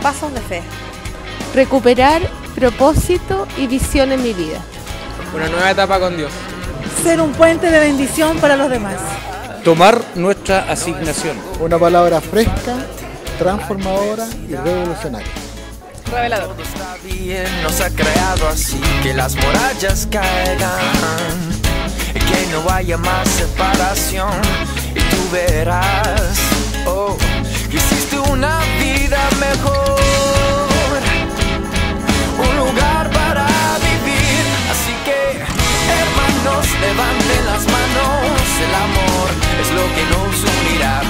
Pasos de fe. Recuperar propósito y visión en mi vida. Una nueva etapa con Dios. Ser un puente de bendición para los demás. Tomar nuestra asignación. Una palabra fresca, transformadora y revolucionaria. Revelador. Todo está bien, nos ha creado así que las murallas caigan. Y que no haya más separación. Y tú verás, oh, que hiciste una vida mejor. Un lugar para vivir. Así que, hermanos, levanten las manos. El amor es lo que nos unirá.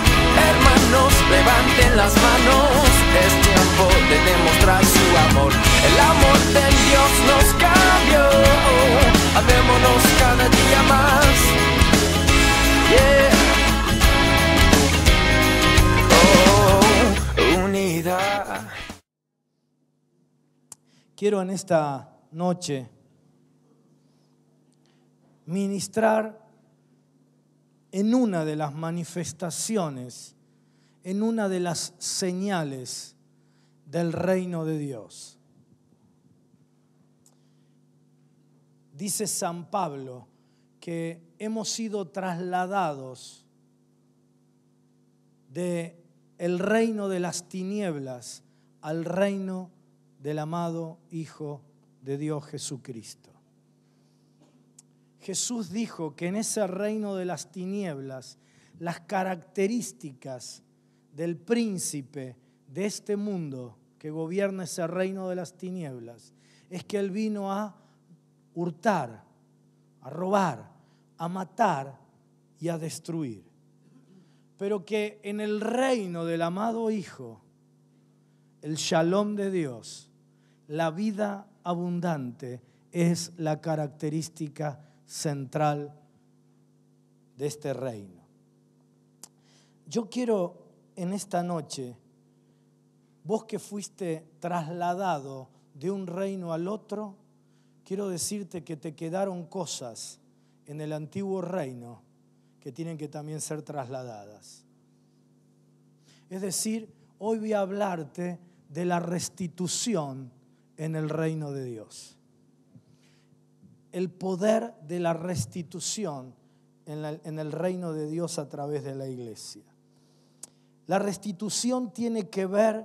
Hermanos, levanten las manos es tiempo de demostrar su amor. El amor de Dios nos cambió. Amémonos cada día más. Oh, unidad. Quiero en esta noche ministrar en una de las manifestaciones en una de las señales del reino de Dios. Dice San Pablo que hemos sido trasladados de el reino de las tinieblas al reino del amado Hijo de Dios Jesucristo. Jesús dijo que en ese reino de las tinieblas las características del príncipe de este mundo que gobierna ese reino de las tinieblas, es que Él vino a hurtar, a robar, a matar y a destruir. Pero que en el reino del amado Hijo, el shalom de Dios, la vida abundante es la característica central de este reino. Yo quiero en esta noche, vos que fuiste trasladado de un reino al otro, quiero decirte que te quedaron cosas en el antiguo reino que tienen que también ser trasladadas. Es decir, hoy voy a hablarte de la restitución en el reino de Dios. El poder de la restitución en, el reino de Dios a través de la iglesia. La restitución tiene que ver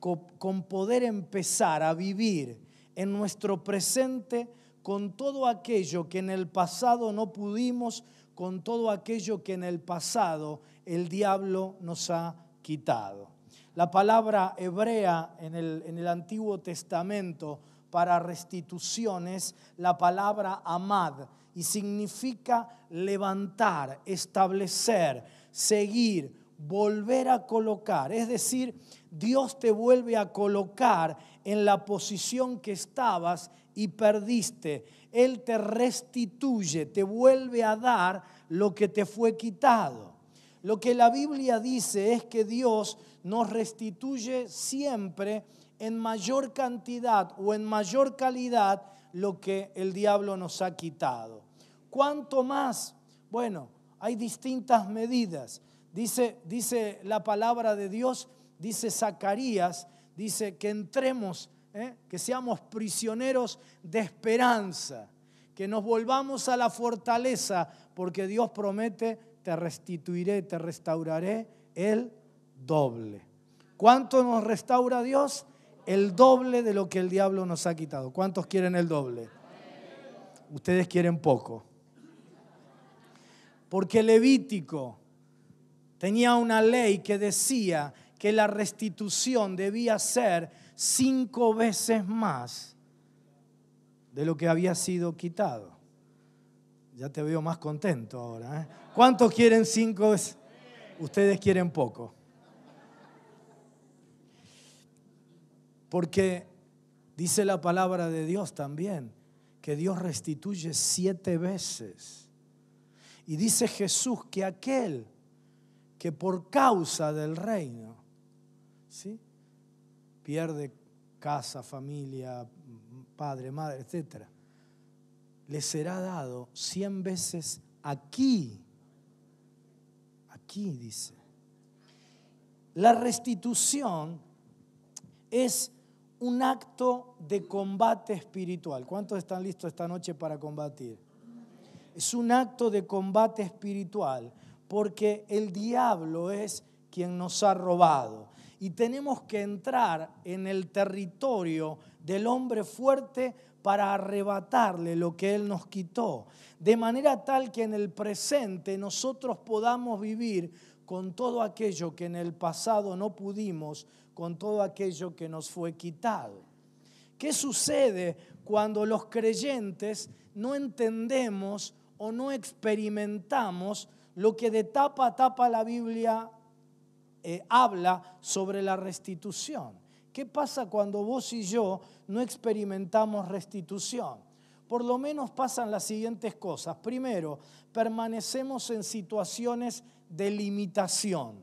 con, poder empezar a vivir en nuestro presente con todo aquello que en el pasado no pudimos, con todo aquello que en el pasado el diablo nos ha quitado. La palabra hebrea en el, en el Antiguo Testamento para restitución es la palabra amad y significa levantar, establecer, seguir, volver a colocar. Es decir, Dios te vuelve a colocar en la posición que estabas y perdiste. Él te restituye, te vuelve a dar lo que te fue quitado. Lo que la Biblia dice es que Dios nos restituye siempre en mayor cantidad o en mayor calidad lo que el diablo nos ha quitado. ¿Cuánto más? Bueno, hay distintas medidas. Dice, la palabra de Dios, dice Zacarías, dice que entremos, ¿eh? que seamos prisioneros de esperanza, que nos volvamos a la fortaleza, porque Dios promete, te restituiré, te restauraré el doble. ¿Cuánto nos restaura Dios? El doble de lo que el diablo nos ha quitado. ¿Cuántos quieren el doble? Ustedes quieren poco. Porque Levítico tenía una ley que decía que la restitución debía ser cinco veces más de lo que había sido quitado. Ya te veo más contento ahora. ¿eh? ¿Cuántos quieren cinco veces? Ustedes quieren poco. Porque dice la palabra de Dios también, que Dios restituye siete veces. Y dice Jesús que aquel que por causa del reino, ¿sí? Pierde casa, familia, padre, madre, etc. Le será dado cien veces aquí, aquí dice. La restitución es un acto de combate espiritual. ¿Cuántos están listos esta noche para combatir? Es un acto de combate espiritual porque el diablo es quien nos ha robado. Y tenemos que entrar en el territorio del hombre fuerte para arrebatarle lo que Él nos quitó, de manera tal que en el presente nosotros podamos vivir con todo aquello que en el pasado no pudimos, con todo aquello que nos fue quitado. ¿Qué sucede cuando los creyentes no entendemos o no experimentamos lo que de tapa a tapa la Biblia eh, habla sobre la restitución. ¿Qué pasa cuando vos y yo no experimentamos restitución? Por lo menos pasan las siguientes cosas. Primero, permanecemos en situaciones de limitación.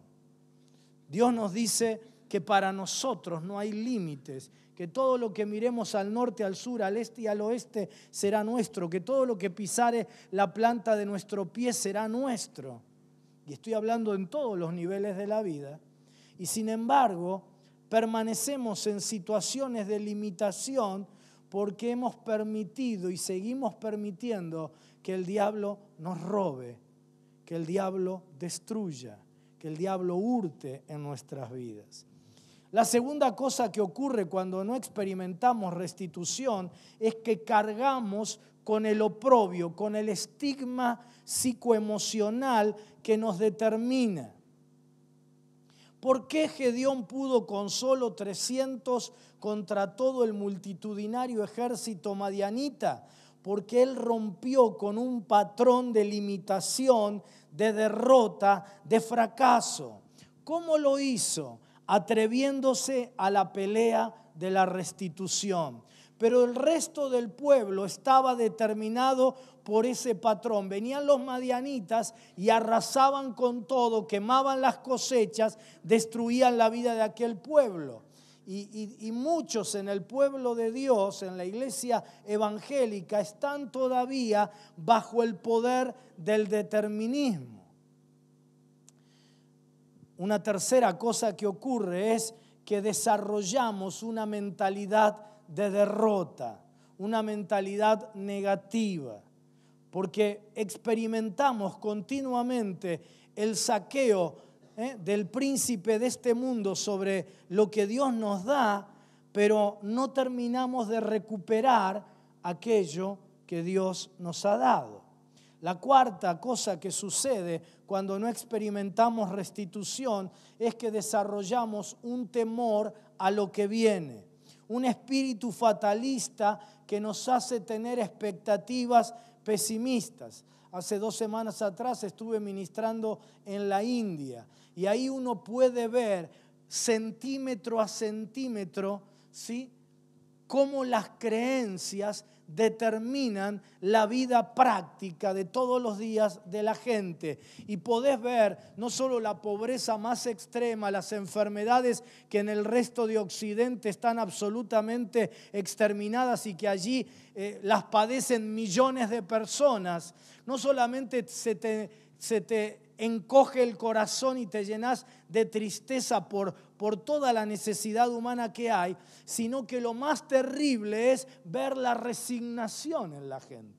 Dios nos dice que para nosotros no hay límites que todo lo que miremos al norte, al sur, al este y al oeste será nuestro, que todo lo que pisare la planta de nuestro pie será nuestro. Y estoy hablando en todos los niveles de la vida. Y sin embargo, permanecemos en situaciones de limitación porque hemos permitido y seguimos permitiendo que el diablo nos robe, que el diablo destruya, que el diablo hurte en nuestras vidas. La segunda cosa que ocurre cuando no experimentamos restitución es que cargamos con el oprobio, con el estigma psicoemocional que nos determina. ¿Por qué Gedeón pudo con solo 300 contra todo el multitudinario ejército madianita? Porque él rompió con un patrón de limitación, de derrota, de fracaso. ¿Cómo lo hizo? atreviéndose a la pelea de la restitución. Pero el resto del pueblo estaba determinado por ese patrón. Venían los madianitas y arrasaban con todo, quemaban las cosechas, destruían la vida de aquel pueblo. Y, muchos en el pueblo de Dios, en la iglesia evangélica, están todavía bajo el poder del determinismo. Una tercera cosa que ocurre es que desarrollamos una mentalidad de derrota, una mentalidad negativa, porque experimentamos continuamente el saqueo ¿eh? del príncipe de este mundo sobre lo que Dios nos da, pero no terminamos de recuperar aquello que Dios nos ha dado. La cuarta cosa que sucede cuando no experimentamos restitución es que desarrollamos un temor a lo que viene, un espíritu fatalista que nos hace tener expectativas pesimistas. Hace dos semanas atrás estuve ministrando en la India y ahí uno puede ver centímetro a centímetro, ¿sí? Cómo las creencias determinan la vida práctica de todos los días de la gente. Y podés ver no solo la pobreza más extrema, las enfermedades que en el resto de Occidente están absolutamente exterminadas y que allí eh, las padecen millones de personas, no solamente se te encoge el corazón y te llenas de tristeza por, por toda la necesidad humana que hay, sino que lo más terrible es ver la resignación en la gente.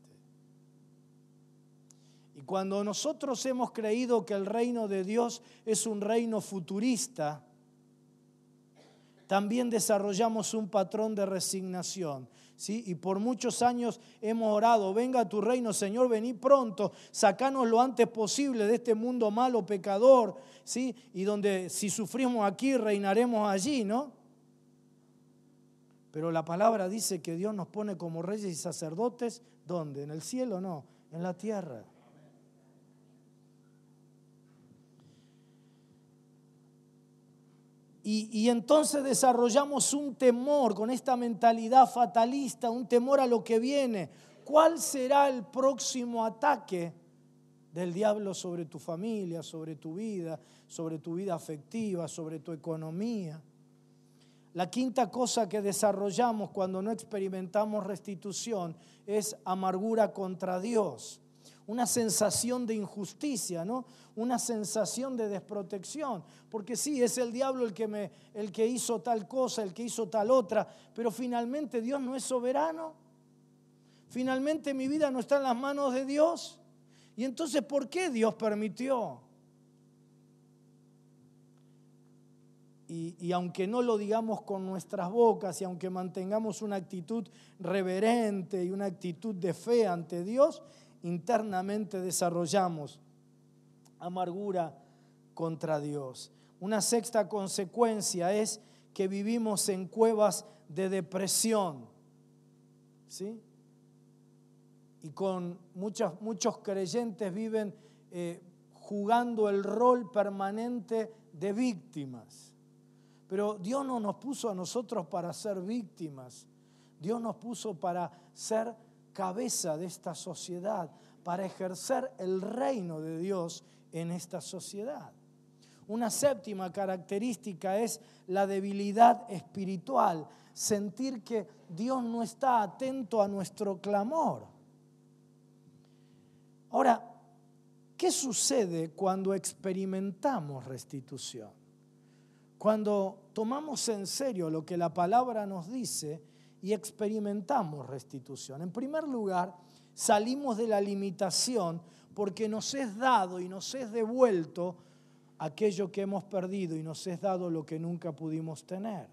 Y cuando nosotros hemos creído que el reino de Dios es un reino futurista, también desarrollamos un patrón de resignación y por muchos años hemos orado, venga tu reino, Señor, vení pronto, sacanos lo antes posible de este mundo malo, pecador, ¿sí? Y donde si sufrimos aquí, reinaremos allí, ¿no? Pero la palabra dice que Dios nos pone como reyes y sacerdotes, ¿dónde? En el cielo, no, en la tierra. Y, entonces desarrollamos un temor con esta mentalidad fatalista, un temor a lo que viene. ¿Cuál será el próximo ataque del diablo sobre tu familia, sobre tu vida, sobre tu vida afectiva, sobre tu economía? La quinta cosa que desarrollamos cuando no experimentamos restitución es amargura contra Dios una sensación de injusticia, ¿no? Una sensación de desprotección, porque sí, es el diablo el que el que hizo tal cosa, el que hizo tal otra, pero finalmente Dios no es soberano. Finalmente mi vida no está en las manos de Dios. Y entonces, ¿por qué Dios permitió? Y, y, aunque no lo digamos con nuestras bocas y aunque mantengamos una actitud reverente y una actitud de fe ante Dios, internamente desarrollamos amargura contra Dios. Una sexta consecuencia es que vivimos en cuevas de depresión. ¿Sí? Y con muchos, muchos creyentes viven eh, jugando el rol permanente de víctimas. Pero Dios no nos puso a nosotros para ser víctimas. Dios nos puso para ser cabeza de esta sociedad, para ejercer el reino de Dios en esta sociedad. Una séptima característica es la debilidad espiritual, sentir que Dios no está atento a nuestro clamor. Ahora, ¿qué sucede cuando experimentamos restitución? Cuando tomamos en serio lo que la palabra nos dice y experimentamos restitución. En primer lugar, salimos de la limitación porque nos es dado y nos es devuelto aquello que hemos perdido y nos es dado lo que nunca pudimos tener.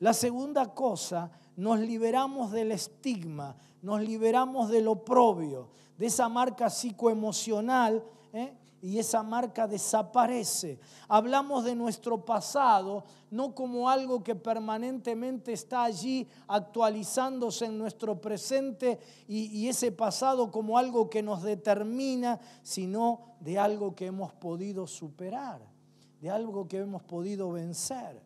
La segunda cosa, nos liberamos del estigma, nos liberamos del oprobio, de esa marca psicoemocional ¿eh? y esa marca desaparece. Hablamos de nuestro pasado no como algo que permanentemente está allí actualizándose en nuestro presente y, ese pasado como algo que nos determina, sino de algo que hemos podido superar, de algo que hemos podido vencer.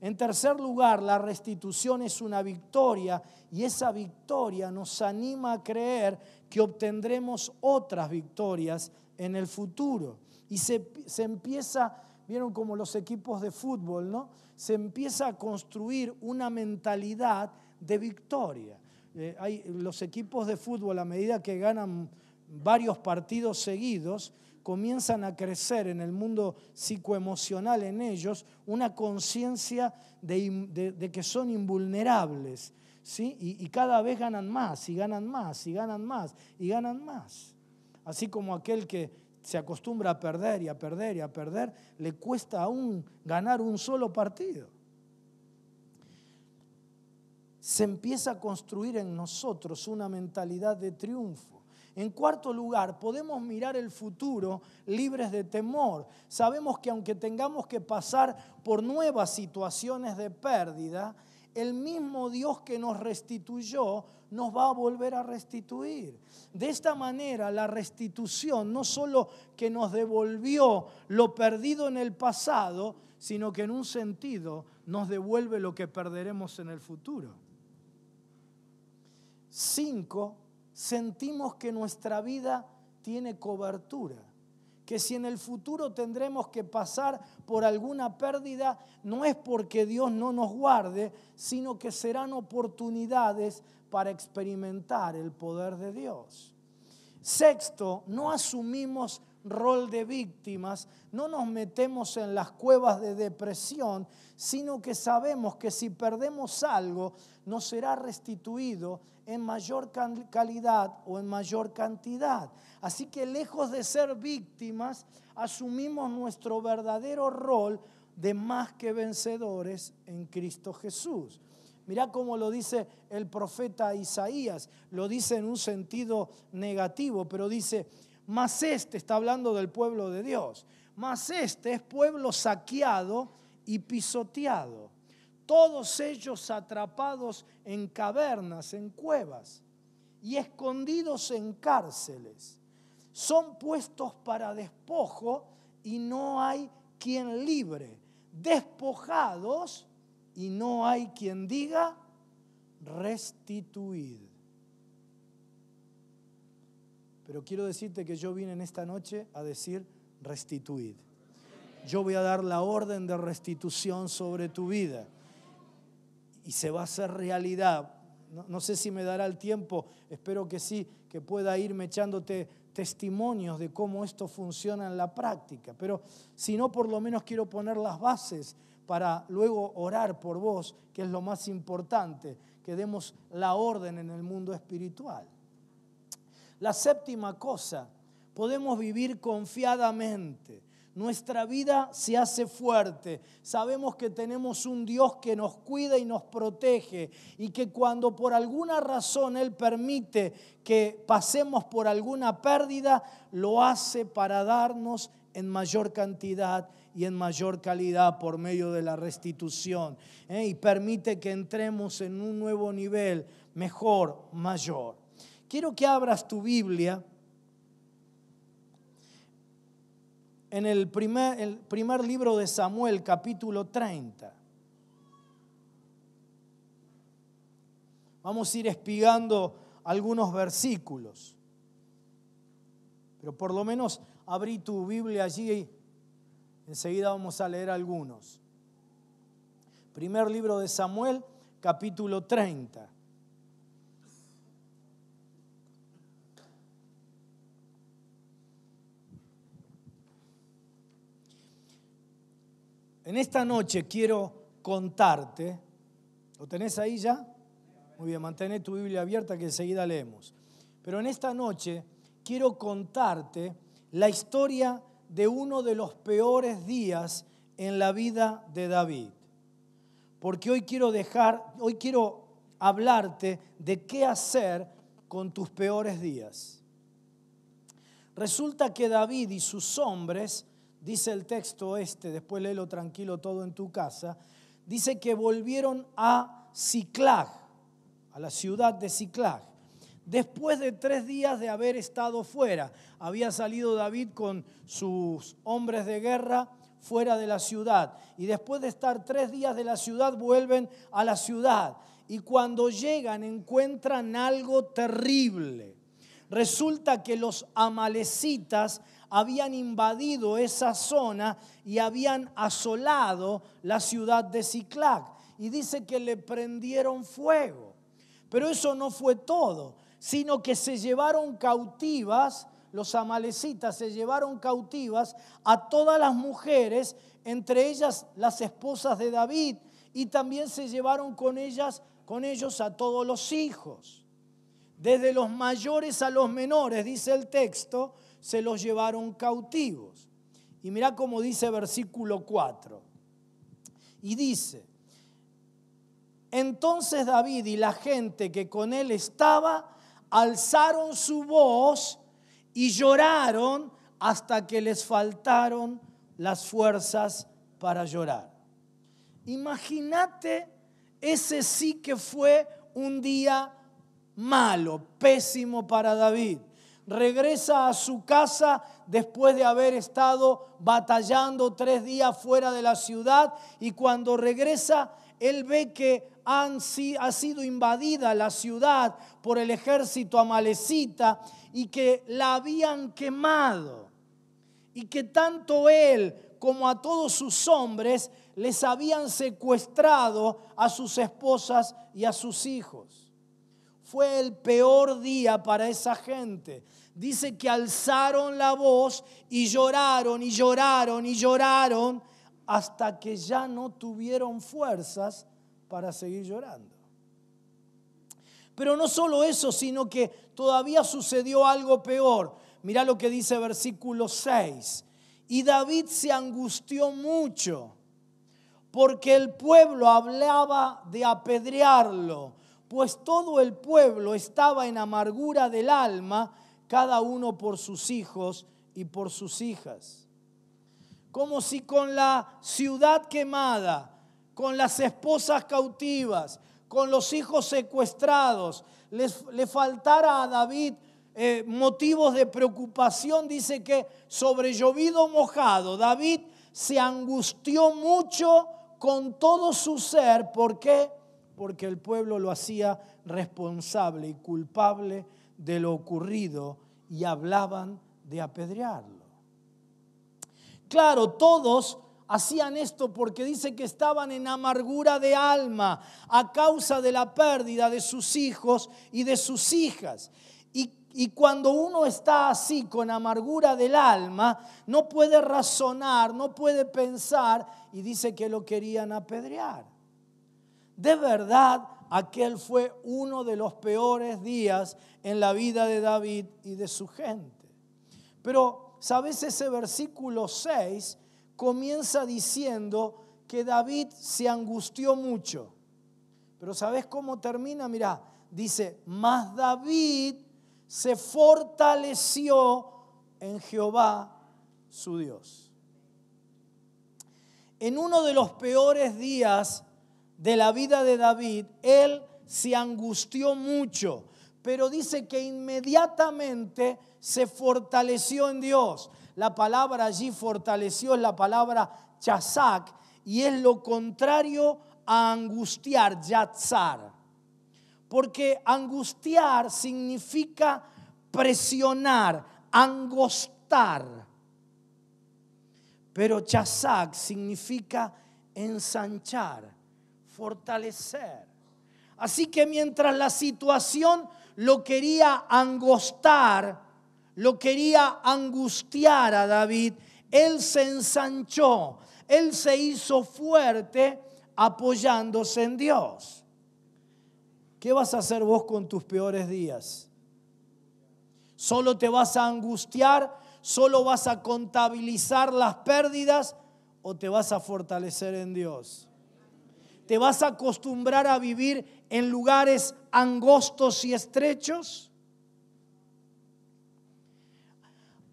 En tercer lugar, la restitución es una victoria y esa victoria nos anima a creer que obtendremos otras victorias en el futuro. Y se, empieza, vieron como los equipos de fútbol, ¿no? Se empieza a construir una mentalidad de victoria. Eh, hay, los equipos de fútbol, a medida que ganan varios partidos seguidos, comienzan a crecer en el mundo psicoemocional en ellos una conciencia de, que son invulnerables, ¿sí? Y, y, cada vez ganan más, y ganan más, y ganan más, y ganan más. Así como aquel que se acostumbra a perder y a perder y a perder, le cuesta aún ganar un solo partido. Se empieza a construir en nosotros una mentalidad de triunfo. En cuarto lugar, podemos mirar el futuro libres de temor. Sabemos que aunque tengamos que pasar por nuevas situaciones de pérdida, el mismo Dios que nos restituyó nos va a volver a restituir. De esta manera, la restitución no solo que nos devolvió lo perdido en el pasado, sino que en un sentido nos devuelve lo que perderemos en el futuro. Cinco, sentimos que nuestra vida tiene cobertura que si en el futuro tendremos que pasar por alguna pérdida, no es porque Dios no nos guarde, sino que serán oportunidades para experimentar el poder de Dios. Sexto, no asumimos rol de víctimas, no nos metemos en las cuevas de depresión, sino que sabemos que si perdemos algo, nos será restituido en mayor calidad o en mayor cantidad. Así que lejos de ser víctimas, asumimos nuestro verdadero rol de más que vencedores en Cristo Jesús. Mirá cómo lo dice el profeta Isaías, lo dice en un sentido negativo, pero dice, más este está hablando del pueblo de Dios, más este es pueblo saqueado y pisoteado, todos ellos atrapados en cavernas, en cuevas y escondidos en cárceles. Son puestos para despojo y no hay quien libre, despojados y no hay quien diga restituid. Pero quiero decirte que yo vine en esta noche a decir restituid. Yo voy a dar la orden de restitución sobre tu vida y se va a hacer realidad. No, no sé si me dará el tiempo, espero que sí, que pueda irme echándote testimonios de cómo esto funciona en la práctica, pero si no, por lo menos quiero poner las bases para luego orar por vos, que es lo más importante, que demos la orden en el mundo espiritual. La séptima cosa, podemos vivir confiadamente. Nuestra vida se hace fuerte. Sabemos que tenemos un Dios que nos cuida y nos protege y que cuando por alguna razón Él permite que pasemos por alguna pérdida, lo hace para darnos en mayor cantidad y en mayor calidad por medio de la restitución. ¿eh? Y permite que entremos en un nuevo nivel mejor, mayor. Quiero que abras tu Biblia en el primer, el primer libro de Samuel, capítulo 30. Vamos a ir espigando algunos versículos. Pero por lo menos abrí tu Biblia allí Enseguida vamos a leer algunos. Primer libro de Samuel, capítulo 30. En esta noche quiero contarte, ¿lo tenés ahí ya? Muy bien, mantén tu Biblia abierta que enseguida leemos. Pero en esta noche quiero contarte la historia de de uno de los peores días en la vida de David. Porque hoy quiero dejar, hoy quiero hablarte de qué hacer con tus peores días. Resulta que David y sus hombres, dice el texto este, después léelo tranquilo todo en tu casa, dice que volvieron a Ciclag, a la ciudad de Ciclag después de tres días de haber estado fuera. Había salido David con sus hombres de guerra fuera de la ciudad. Y después de estar tres días de la ciudad, vuelven a la ciudad. Y cuando llegan encuentran algo terrible. Resulta que los amalecitas habían invadido esa zona y habían asolado la ciudad de Ciclac. Y dice que le prendieron fuego. Pero eso no fue todo sino que se llevaron cautivas, los amalecitas se llevaron cautivas a todas las mujeres, entre ellas las esposas de David, y también se llevaron con ellas con ellos a todos los hijos. Desde los mayores a los menores, dice el texto, se los llevaron cautivos. Y mirá cómo dice versículo 4. Y dice, entonces David y la gente que con él estaba alzaron su voz y lloraron hasta que les faltaron las fuerzas para llorar. Imagínate, ese sí que fue un día malo, pésimo para David. Regresa a su casa después de haber estado batallando tres días fuera de la ciudad y cuando regresa él ve que ha sido invadida la ciudad por el ejército amalecita y que la habían quemado. Y que tanto él como a todos sus hombres les habían secuestrado a sus esposas y a sus hijos. Fue el peor día para esa gente. Dice que alzaron la voz y lloraron y lloraron y lloraron hasta que ya no tuvieron fuerzas para seguir llorando. Pero no solo eso, sino que todavía sucedió algo peor. Mirá lo que dice versículo 6. Y David se angustió mucho porque el pueblo hablaba de apedrearlo, pues todo el pueblo estaba en amargura del alma, cada uno por sus hijos y por sus hijas como si con la ciudad quemada, con las esposas cautivas, con los hijos secuestrados, le faltara a David eh, motivos de preocupación, dice que sobre llovido mojado, David se angustió mucho con todo su ser. ¿Por qué? Porque el pueblo lo hacía responsable y culpable de lo ocurrido y hablaban de apedrearlo. Claro, todos hacían esto porque dice que estaban en amargura de alma a causa de la pérdida de sus hijos y de sus hijas. Y, cuando uno está así con amargura del alma, no puede razonar, no puede pensar y dice que lo querían apedrear. De verdad, aquel fue uno de los peores días en la vida de David y de su gente. Pero Sabes, ese versículo 6 comienza diciendo que David se angustió mucho. Pero ¿sabes cómo termina? Mira, dice, mas David se fortaleció en Jehová su Dios. En uno de los peores días de la vida de David, él se angustió mucho, pero dice que inmediatamente se fortaleció en Dios. La palabra allí fortaleció es la palabra chazak y es lo contrario a angustiar, yatzar. Porque angustiar significa presionar, angostar. Pero chazak significa ensanchar, fortalecer. Así que mientras la situación lo quería angostar, lo quería angustiar a David, él se ensanchó, él se hizo fuerte apoyándose en Dios. ¿Qué vas a hacer vos con tus peores días? ¿Solo te vas a angustiar? ¿Solo vas a contabilizar las pérdidas? ¿O te vas a fortalecer en Dios? ¿Te vas a acostumbrar a vivir en lugares angostos y estrechos?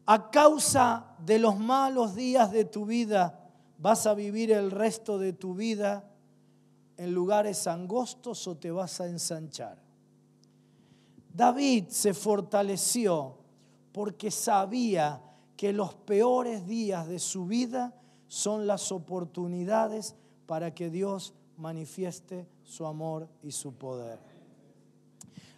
a causa de los malos días de tu vida, vas a vivir el resto de tu vida en lugares angostos o te vas a ensanchar. David se fortaleció porque sabía que los peores días de su vida son las oportunidades para que Dios manifieste su amor y su poder.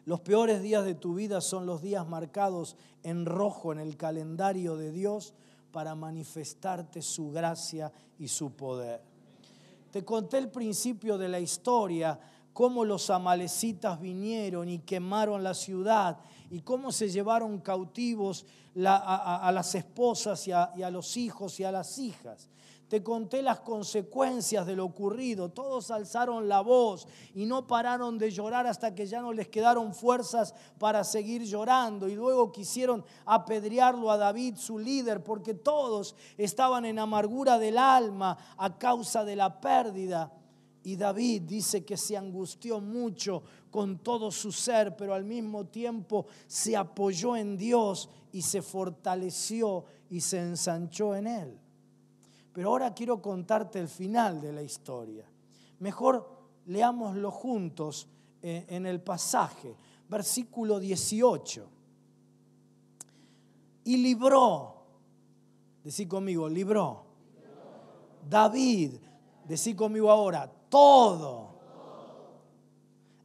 Los peores días de tu vida son los días marcados en rojo en el calendario de Dios para manifestarte su gracia y su poder. Te conté el principio de la historia, cómo los amalecitas vinieron y quemaron la ciudad y cómo se llevaron cautivos a, las esposas y a los hijos y a las hijas. Te conté las consecuencias de lo ocurrido. Todos alzaron la voz y no pararon de llorar hasta que ya no les quedaron fuerzas para seguir llorando. Y luego quisieron apedrearlo a David, su líder, porque todos estaban en amargura del alma a causa de la pérdida. Y David dice que se angustió mucho con todo su ser, pero al mismo tiempo se apoyó en Dios y se fortaleció y se ensanchó en él. Pero ahora quiero contarte el final de la historia. Mejor leámoslo juntos eh, en el pasaje, versículo 18. Y libró, decí conmigo, libró. David, decí conmigo ahora, todo.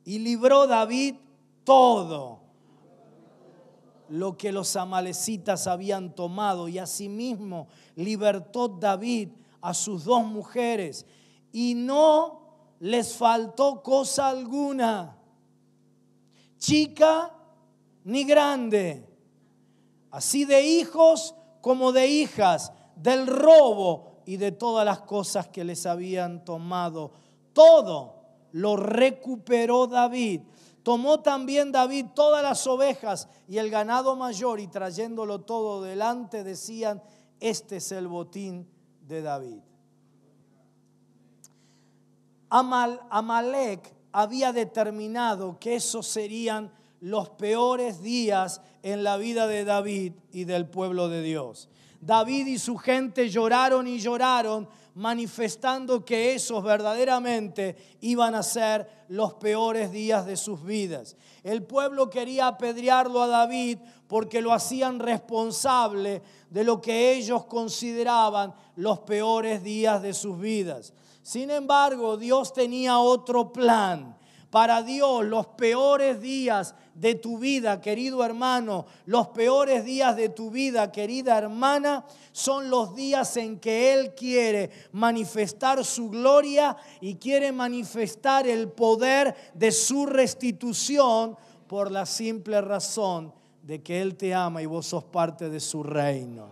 Y libró David todo lo que los amalecitas habían tomado y asimismo libertó David a sus dos mujeres y no les faltó cosa alguna, chica ni grande, así de hijos como de hijas, del robo y de todas las cosas que les habían tomado. Todo lo recuperó David Tomó también David todas las ovejas y el ganado mayor y trayéndolo todo delante decían, este es el botín de David. Amal, Amalek había determinado que esos serían los peores días en la vida de David y del pueblo de Dios. David y su gente lloraron y lloraron manifestando que esos verdaderamente iban a ser los peores días de sus vidas. El pueblo quería apedrearlo a David porque lo hacían responsable de lo que ellos consideraban los peores días de sus vidas. Sin embargo, Dios tenía otro plan. Para Dios los peores días de tu vida, querido hermano, los peores días de tu vida, querida hermana, son los días en que Él quiere manifestar su gloria y quiere manifestar el poder de su restitución por la simple razón de que Él te ama y vos sos parte de su reino.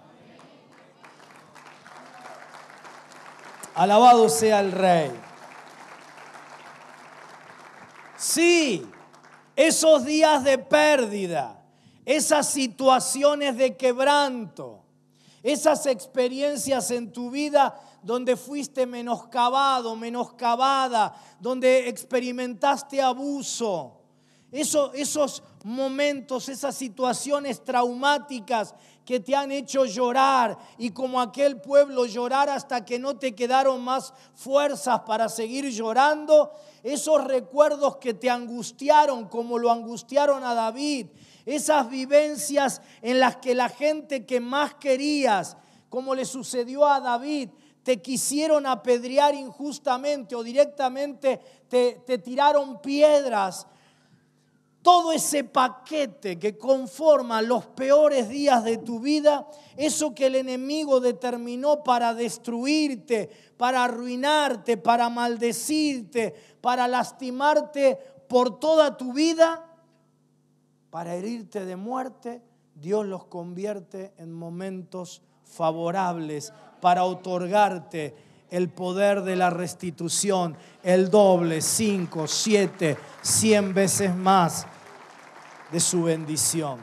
Alabado sea el Rey. Sí, esos días de pérdida, esas situaciones de quebranto, esas experiencias en tu vida donde fuiste menoscabado, menoscabada, donde experimentaste abuso. esos momentos, esas situaciones traumáticas que te han hecho llorar y como aquel pueblo llorar hasta que no te quedaron más fuerzas para seguir llorando, esos recuerdos que te angustiaron como lo angustiaron a David, esas vivencias en las que la gente que más querías, como le sucedió a David, te quisieron apedrear injustamente o directamente te, te, tiraron piedras todo ese paquete que conforma los peores días de tu vida, eso que el enemigo determinó para destruirte, para arruinarte, para maldecirte, para lastimarte por toda tu vida, para herirte de muerte, Dios los convierte en momentos favorables para otorgarte el poder de la restitución, el doble, cinco, siete, cien veces más de su bendición.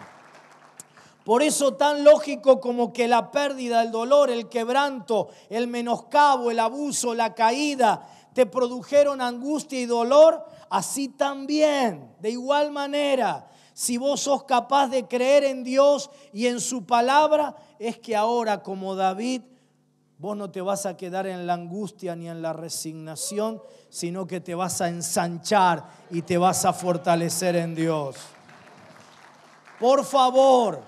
Por eso tan lógico como que la pérdida, el dolor, el quebranto, el menoscabo, el abuso, la caída, te produjeron angustia y dolor, así también, de igual manera, si vos sos capaz de creer en Dios y en su palabra, es que ahora como David Vos no te vas a quedar en la angustia ni en la resignación, sino que te vas a ensanchar y te vas a fortalecer en Dios. Por favor,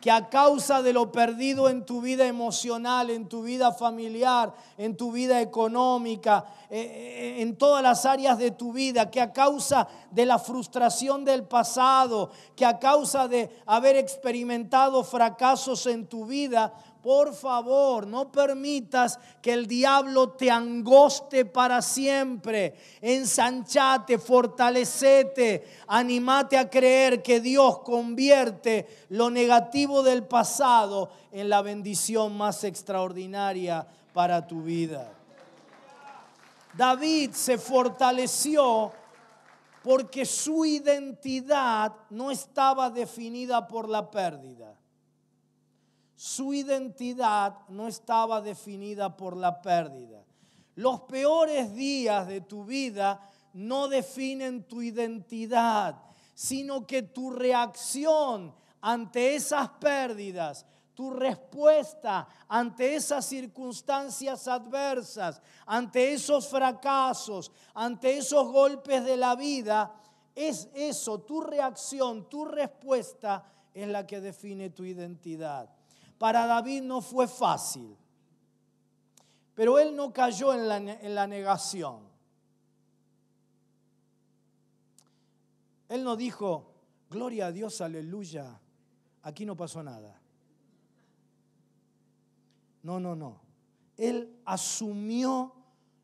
que a causa de lo perdido en tu vida emocional, en tu vida familiar, en tu vida económica, eh, eh, en todas las áreas de tu vida, que a causa de la frustración del pasado, que a causa de haber experimentado fracasos en tu vida, por favor, no permitas que el diablo te angoste para siempre. Ensanchate, fortalecete, animate a creer que Dios convierte lo negativo del pasado en la bendición más extraordinaria para tu vida. David se fortaleció porque su identidad no estaba definida por la pérdida su identidad no estaba definida por la pérdida. Los peores días de tu vida no definen tu identidad, sino que tu reacción ante esas pérdidas, tu respuesta ante esas circunstancias adversas, ante esos fracasos, ante esos golpes de la vida, es eso, tu reacción, tu respuesta es la que define tu identidad. Para David no fue fácil, pero él no cayó en la, negación. Él no dijo, gloria a Dios, aleluya, aquí no pasó nada. No, no, no. Él asumió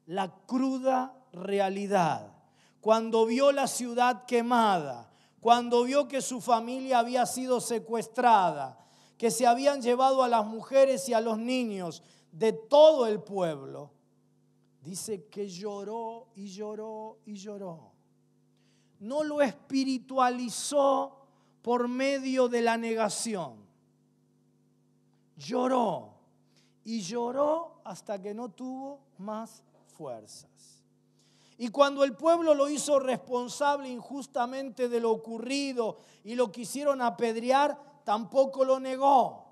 la cruda realidad. Cuando vio la ciudad quemada, cuando vio que su familia había sido secuestrada, que se habían llevado a las mujeres y a los niños de todo el pueblo, dice que lloró y lloró y lloró. No lo espiritualizó por medio de la negación. Lloró y lloró hasta que no tuvo más fuerzas. Y cuando el pueblo lo hizo responsable injustamente de lo ocurrido y lo quisieron apedrear, tampoco lo negó.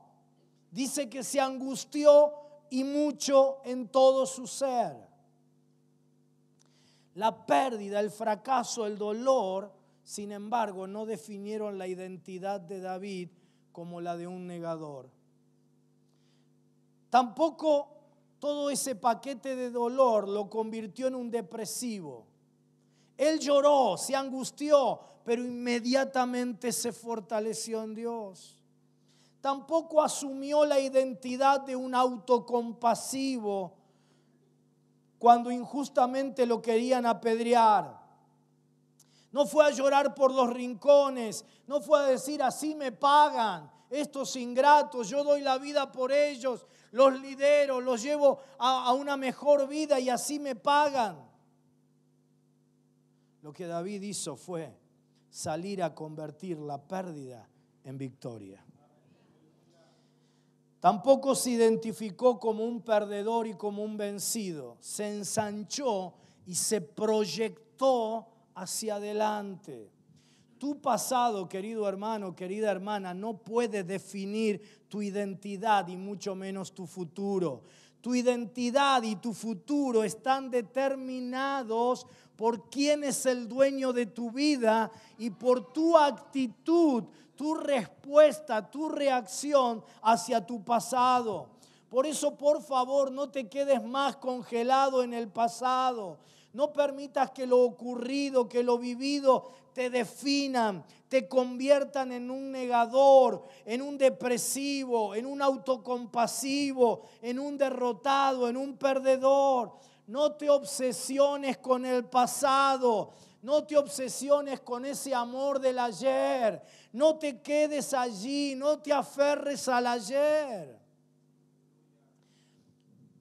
Dice que se angustió y mucho en todo su ser. La pérdida, el fracaso, el dolor, sin embargo, no definieron la identidad de David como la de un negador. Tampoco todo ese paquete de dolor lo convirtió en un depresivo. Él lloró, se angustió, pero inmediatamente se fortaleció en Dios. Tampoco asumió la identidad de un autocompasivo cuando injustamente lo querían apedrear. No fue a llorar por los rincones, no fue a decir así me pagan estos ingratos, yo doy la vida por ellos, los lidero, los llevo a, una mejor vida y así me pagan. Lo que David hizo fue salir a convertir la pérdida en victoria. Tampoco se identificó como un perdedor y como un vencido. Se ensanchó y se proyectó hacia adelante. Tu pasado, querido hermano, querida hermana, no puede definir tu identidad y mucho menos tu futuro. Tu identidad y tu futuro están determinados por quién es el dueño de tu vida y por tu actitud, tu respuesta, tu reacción hacia tu pasado. Por eso, por favor, no te quedes más congelado en el pasado. No permitas que lo ocurrido, que lo vivido te definan, te conviertan en un negador, en un depresivo, en un autocompasivo, en un derrotado, en un perdedor. No te obsesiones con el pasado. No te obsesiones con ese amor del ayer. No te quedes allí. No te aferres al ayer.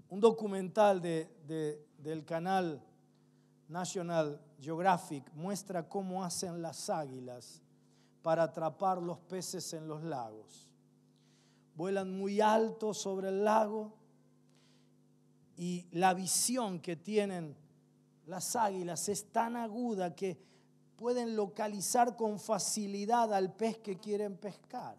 Un documental del canal National Geographic muestra cómo hacen las águilas para atrapar los peces en los lagos. Vuelan muy alto sobre el lago y la visión que tienen las águilas es tan aguda que pueden localizar con facilidad al pez que quieren pescar.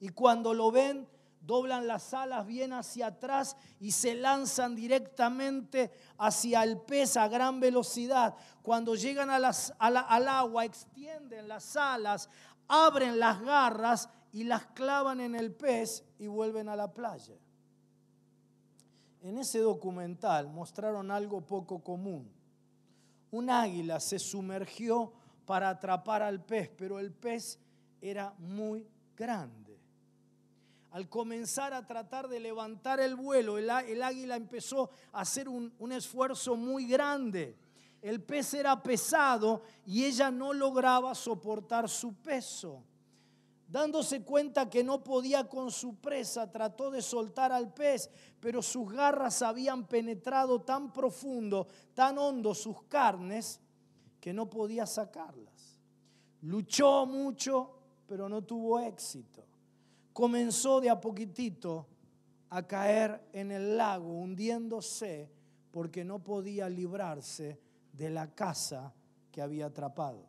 Y cuando lo ven, doblan las alas bien hacia atrás y se lanzan directamente hacia el pez a gran velocidad. Cuando llegan a las, al agua, extienden las alas, abren las garras y las clavan en el pez y vuelven a la playa en ese documental mostraron algo poco común. Un águila se sumergió para atrapar al pez, pero el pez era muy grande. Al comenzar a tratar de levantar el vuelo, el, águila empezó a hacer un esfuerzo muy grande. El pez era pesado y ella no lograba soportar su peso. Dándose cuenta que no podía con su presa, trató de soltar al pez, pero sus garras habían penetrado tan profundo, tan hondo sus carnes, que no podía sacarlas. Luchó mucho, pero no tuvo éxito. Comenzó de a poquitito a caer en el lago, hundiéndose porque no podía librarse de la casa que había atrapado.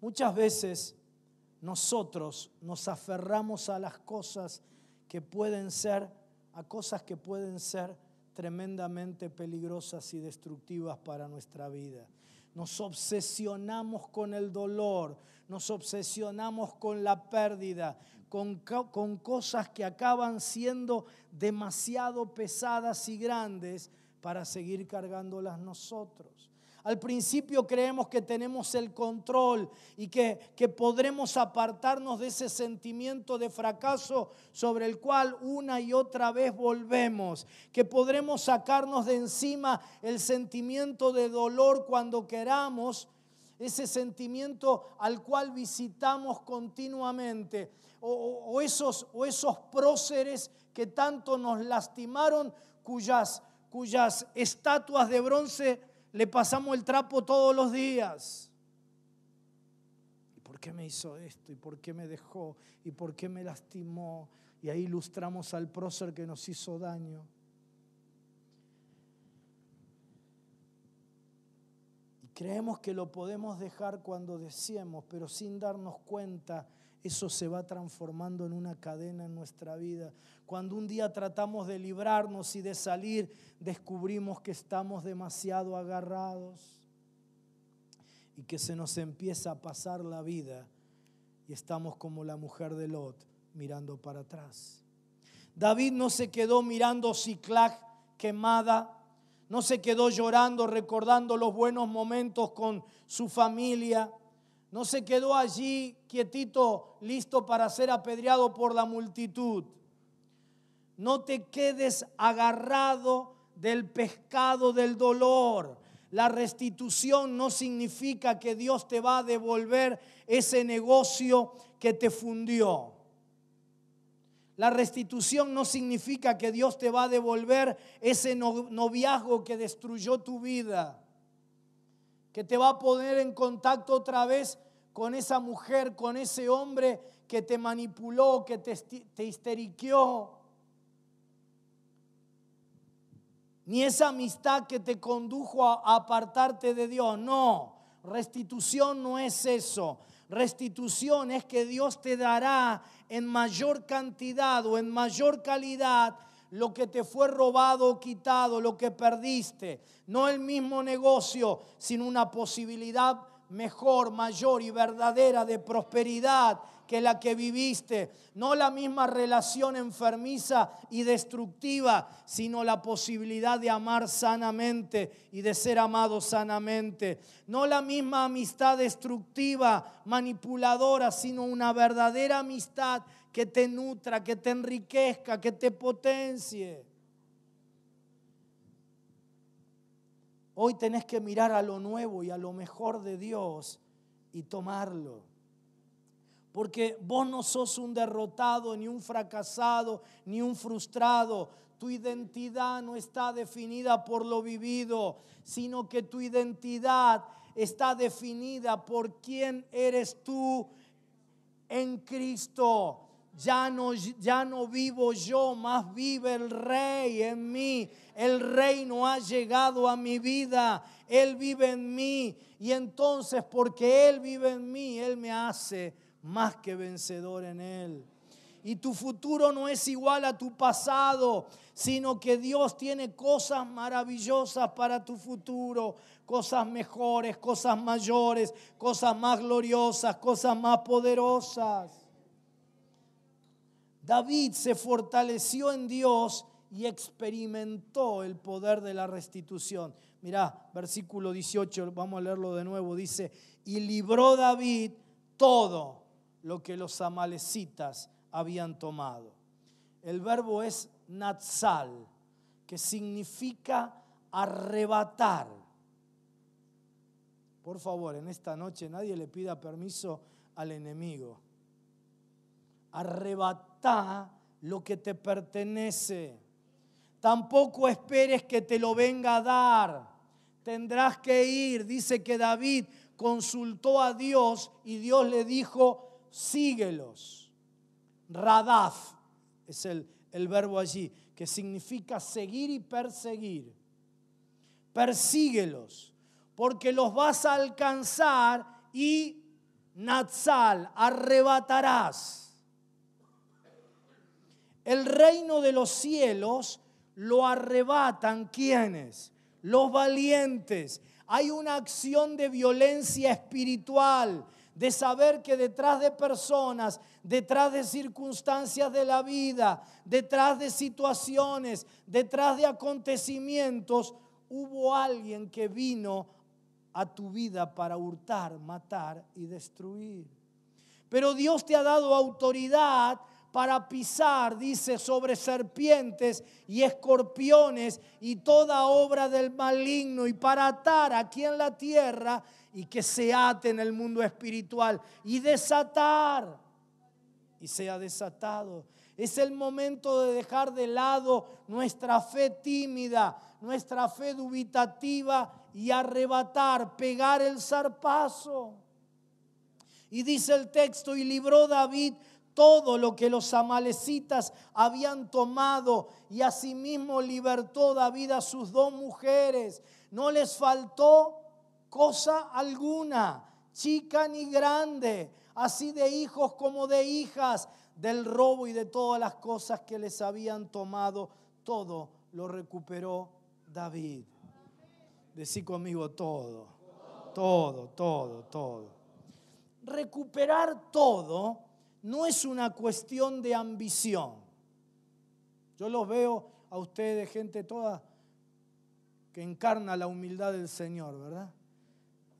Muchas veces nosotros nos aferramos a las cosas que pueden ser, a cosas que pueden ser tremendamente peligrosas y destructivas para nuestra vida. Nos obsesionamos con el dolor, nos obsesionamos con la pérdida, con, con cosas que acaban siendo demasiado pesadas y grandes para seguir cargándolas nosotros. Al principio creemos que tenemos el control y que, que podremos apartarnos de ese sentimiento de fracaso sobre el cual una y otra vez volvemos, que podremos sacarnos de encima el sentimiento de dolor cuando queramos ese sentimiento al cual visitamos continuamente, o, esos, o esos, próceres que tanto nos lastimaron, cuyas, cuyas estatuas de bronce le pasamos el trapo todos los días. ¿Y por qué me hizo esto? ¿Y por qué me dejó? ¿Y por qué me lastimó? Y ahí ilustramos al prócer que nos hizo daño. Y creemos que lo podemos dejar cuando deseemos, pero sin darnos cuenta, eso se va transformando en una cadena en nuestra vida. Cuando un día tratamos de librarnos y de salir, descubrimos que estamos demasiado agarrados y que se nos empieza a pasar la vida y estamos como la mujer de Lot mirando para atrás. David no se quedó mirando Ciclac quemada, no se quedó llorando recordando los buenos momentos con su familia, no se quedó allí quietito listo para ser apedreado por la multitud. No te quedes agarrado del pescado del dolor. La restitución no significa que Dios te va a devolver ese negocio que te fundió. La restitución no significa que Dios te va a devolver ese noviazgo que destruyó tu vida, que te va a poner en contacto otra vez con esa mujer, con ese hombre que te manipuló, que te, histeriqueó ni esa amistad que te condujo a apartarte de Dios. No, restitución no es eso. Restitución es que Dios te dará en mayor cantidad o en mayor calidad lo que te fue robado o quitado, lo que perdiste. No el mismo negocio, sino una posibilidad mejor, mayor y verdadera de prosperidad que la que viviste, no la misma relación enfermiza y destructiva, sino la posibilidad de amar sanamente y de ser amado sanamente, no la misma amistad destructiva, manipuladora, sino una verdadera amistad que te nutra, que te enriquezca, que te potencie. Hoy tenés que mirar a lo nuevo y a lo mejor de Dios y tomarlo. Porque vos no sos un derrotado, ni un fracasado, ni un frustrado. Tu identidad no está definida por lo vivido, sino que tu identidad está definida por quién eres tú en Cristo. Ya no, ya no, vivo yo, más vive el rey en mí. El rey no ha llegado a mi vida, él vive en mí. Y entonces porque él vive en mí, él me hace más que vencedor en Él. Y tu futuro no es igual a tu pasado, sino que Dios tiene cosas maravillosas para tu futuro, cosas mejores, cosas mayores, cosas más gloriosas, cosas más poderosas. David se fortaleció en Dios y experimentó el poder de la restitución. Mirá, versículo 18, vamos a leerlo de nuevo, dice, y libró David todo lo que los amalecitas habían tomado. El verbo es natsal, que significa arrebatar. Por favor, en esta noche nadie le pida permiso al enemigo. Arrebata lo que te pertenece. Tampoco esperes que te lo venga a dar. Tendrás que ir. Dice que David consultó a Dios y Dios le dijo, síguelos. Radaf es el, verbo allí, que significa seguir y perseguir. Persíguelos, porque los vas a alcanzar y Natsal, arrebatarás. El reino de los cielos lo arrebatan quienes? Los valientes. Hay una acción de violencia espiritual de saber que detrás de personas, detrás de circunstancias de la vida, detrás de situaciones, detrás de acontecimientos, hubo alguien que vino a tu vida para hurtar, matar y destruir. Pero Dios te ha dado autoridad para pisar, dice, sobre serpientes y escorpiones y toda obra del maligno y para atar aquí en la tierra y que se ate en el mundo espiritual y desatar y sea desatado. Es el momento de dejar de lado nuestra fe tímida, nuestra fe dubitativa y arrebatar, pegar el zarpazo. Y dice el texto, y libró David todo lo que los amalecitas habían tomado y asimismo libertó David a sus dos mujeres. No les faltó cosa alguna, chica ni grande, así de hijos como de hijas, del robo y de todas las cosas que les habían tomado, todo lo recuperó David. Decí conmigo todo, todo, todo, todo. Recuperar todo no es una cuestión de ambición. Yo los veo a ustedes, gente toda que encarna la humildad del Señor, ¿verdad?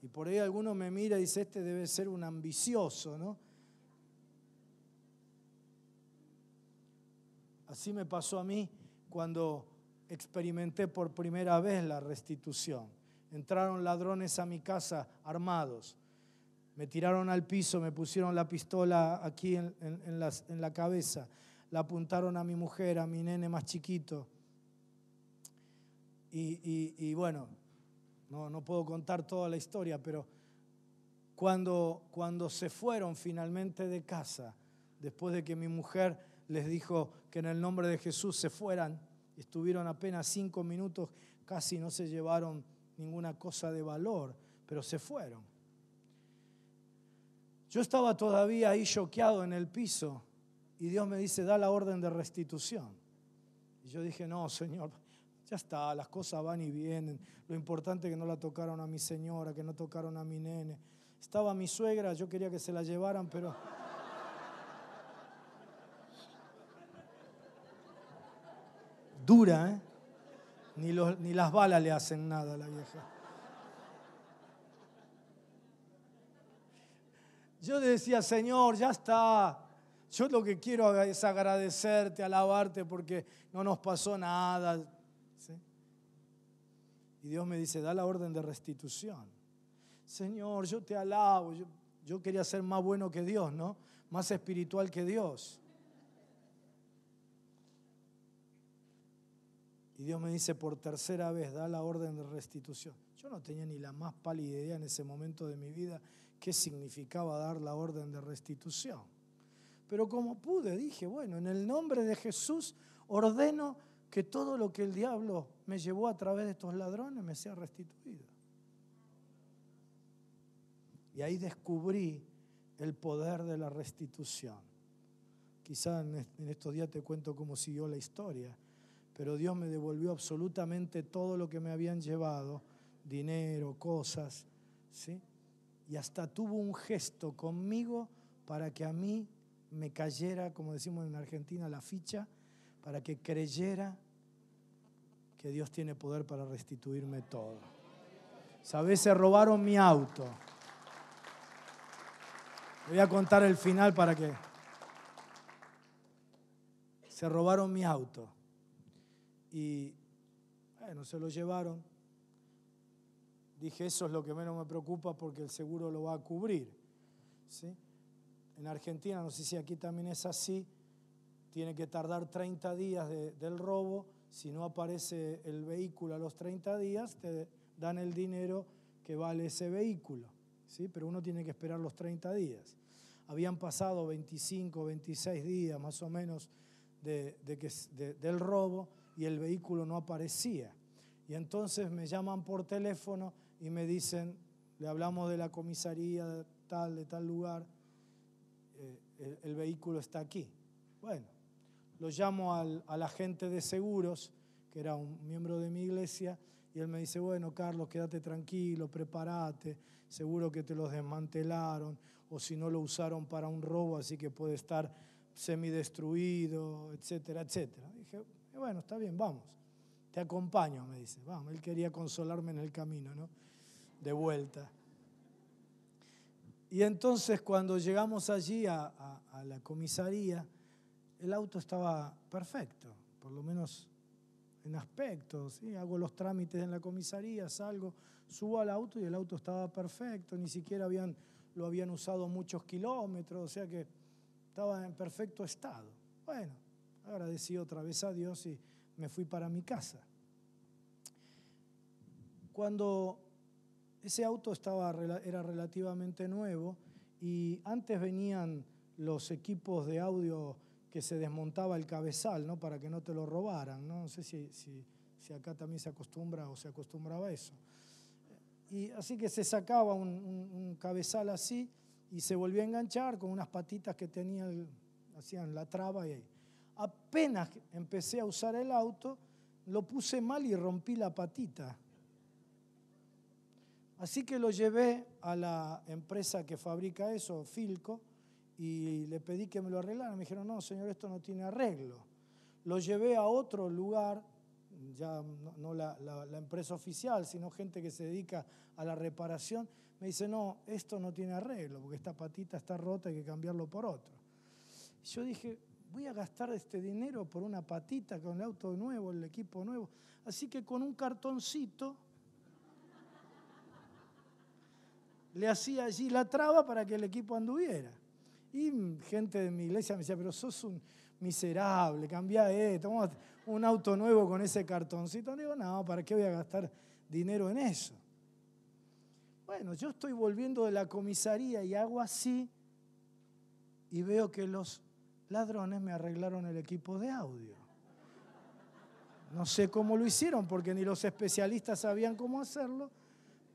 Y por ahí alguno me mira y dice, este debe ser un ambicioso, ¿no? Así me pasó a mí cuando experimenté por primera vez la restitución. Entraron ladrones a mi casa armados, me tiraron al piso, me pusieron la pistola aquí en, la cabeza, la apuntaron a mi mujer, a mi nene más chiquito. y bueno, no, puedo contar toda la historia, pero cuando, cuando se fueron finalmente de casa, después de que mi mujer les dijo que en el nombre de Jesús se fueran, estuvieron apenas cinco minutos, casi no se llevaron ninguna cosa de valor, pero se fueron. Yo estaba todavía ahí choqueado en el piso y Dios me dice, da la orden de restitución. Y yo dije, no, Señor, ya está, las cosas van y vienen. Lo importante es que no la tocaron a mi señora, que no tocaron a mi nene. Estaba mi suegra, yo quería que se la llevaran, pero... Dura, ¿eh? Ni, las balas le hacen nada a la vieja. Yo decía, Señor, ya está. Yo lo que quiero es agradecerte, alabarte, porque no nos pasó nada y Dios me dice, da la orden de restitución. Señor, yo te alabo. Yo, quería ser más bueno que Dios, ¿no? Más espiritual que Dios. Y Dios me dice por tercera vez, da la orden de restitución. Yo no tenía ni la más pálida idea en ese momento de mi vida qué significaba dar la orden de restitución. Pero como pude, dije, bueno, en el nombre de Jesús ordeno que todo lo que el diablo me llevó a través de estos ladrones me sea restituido. Y ahí descubrí el poder de la restitución. Quizá en estos días te cuento cómo siguió la historia, pero Dios me devolvió absolutamente todo lo que me habían llevado, dinero, cosas, ¿sí? Y hasta tuvo un gesto conmigo para que a mí me cayera, como decimos en Argentina, la ficha, para que creyera que Dios tiene poder para restituirme todo. Sabes, se robaron mi auto. Voy a contar el final para que... Se robaron mi auto y bueno, se lo llevaron. Dije, eso es lo que menos me preocupa porque el seguro lo va a cubrir. ¿sí? En Argentina, no sé si aquí también es así, tiene que tardar 30 días del robo si no aparece el vehículo a los 30 días, te dan el dinero que vale ese vehículo. ¿sí? Pero uno tiene que esperar los 30 días. Habían pasado 25, 26 días más o menos de, del robo y el vehículo no aparecía. Y entonces me llaman por teléfono y me dicen, le hablamos de la comisaría de tal, de tal lugar, eh, el, el vehículo está aquí. Bueno, lo llamo al, agente de seguros, que era un miembro de mi iglesia, y él me dice, bueno, Carlos, quédate tranquilo, prepárate, seguro que te los desmantelaron, o si no lo usaron para un robo, así que puede estar semidestruido, etcétera, etcétera. dije, eh, bueno, está bien, vamos, te acompaño, me dice, vamos, él quería consolarme en el camino, ¿no? De vuelta. Y entonces cuando llegamos allí a la comisaría, el auto estaba perfecto, por lo menos en aspectos. Hago los trámites en la comisaría, salgo, subo al auto y el auto estaba perfecto, ni siquiera lo habían usado muchos kilómetros, o sea que estaba en perfecto estado. Bueno, agradecí otra vez a Dios y me fui para mi casa. Cuando ese auto estaba, era relativamente nuevo y antes venían los equipos de audio que se desmontaba el cabezal, ¿no? Para que no te lo robaran, ¿no? sé si, si, acá también se acostumbra o se acostumbraba a eso. Y así que se sacaba un, cabezal así y se volvió a enganchar con unas patitas que tenía, hacían la traba y Apenas empecé a usar el auto, lo puse mal y rompí la patita. Así que lo llevé a la empresa que fabrica eso, Filco, y le pedí que me lo arreglaran. Me dijeron, no, señor, esto no tiene arreglo. Lo llevé a otro lugar, ya no, la, la, empresa oficial, sino gente que se dedica a la reparación. Me dice, no, esto no tiene arreglo, porque esta patita está rota, hay que cambiarlo por otro. yo dije, voy a gastar este dinero por una patita, con el auto nuevo, el equipo nuevo. Así que con un cartoncito le hacía allí la traba para que el equipo anduviera. Y gente de mi iglesia me decía, pero sos un miserable, cambia esto, un auto nuevo con ese cartoncito. Y digo, no, ¿para qué voy a gastar dinero en eso? Bueno, yo estoy volviendo de la comisaría y hago así y veo que los ladrones me arreglaron el equipo de audio. No sé cómo lo hicieron porque ni los especialistas sabían cómo hacerlo,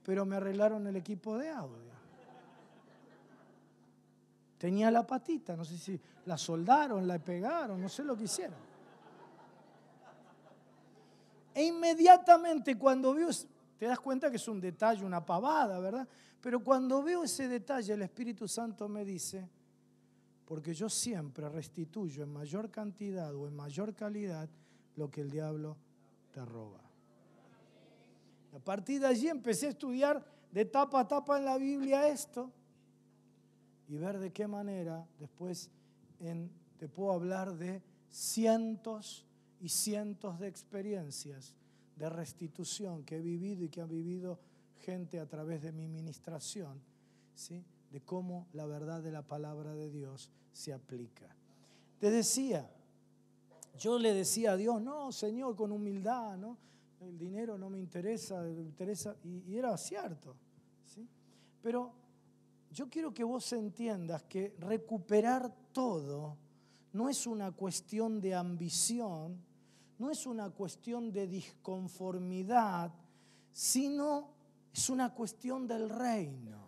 pero me arreglaron el equipo de audio. Tenía la patita, no sé si la soldaron, la pegaron, no sé lo que hicieron. E inmediatamente cuando vio, te das cuenta que es un detalle, una pavada, ¿verdad? Pero cuando veo ese detalle, el Espíritu Santo me dice, porque yo siempre restituyo en mayor cantidad o en mayor calidad lo que el diablo te roba. A partir de allí empecé a estudiar de tapa a tapa en la Biblia esto y ver de qué manera después en, te puedo hablar de cientos y cientos de experiencias de restitución que he vivido y que han vivido gente a través de mi ministración, ¿sí? de cómo la verdad de la palabra de Dios se aplica. Te decía, yo le decía a Dios, no, Señor, con humildad, ¿no? el dinero no me interesa, interesa, y, y era cierto. ¿sí? Pero yo quiero que vos entiendas que recuperar todo no es una cuestión de ambición, no es una cuestión de disconformidad, sino es una cuestión del reino.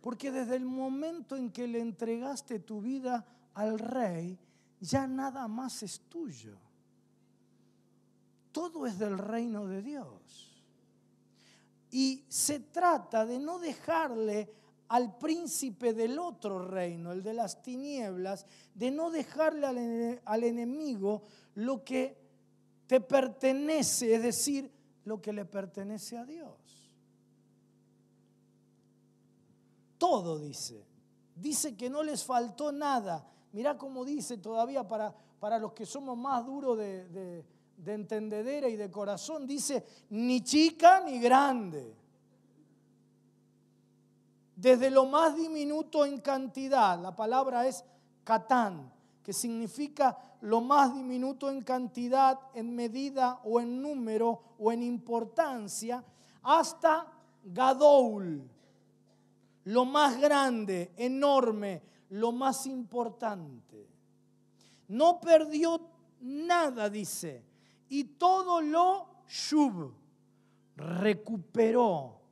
Porque desde el momento en que le entregaste tu vida al rey, ya nada más es tuyo. Todo es del reino de Dios. Y se trata de no dejarle al príncipe del otro reino, el de las tinieblas, de no dejarle al, enemigo lo que te pertenece, es decir, lo que le pertenece a Dios. Todo dice. Dice que no les faltó nada. Mirá cómo dice todavía para, para los que somos más duros de de entendedera y de corazón, dice, ni chica ni grande. Desde lo más diminuto en cantidad, la palabra es catán, que significa lo más diminuto en cantidad, en medida o en número o en importancia, hasta gadoul, lo más grande, enorme, lo más importante. No perdió nada, dice, y todo lo shub, recuperó.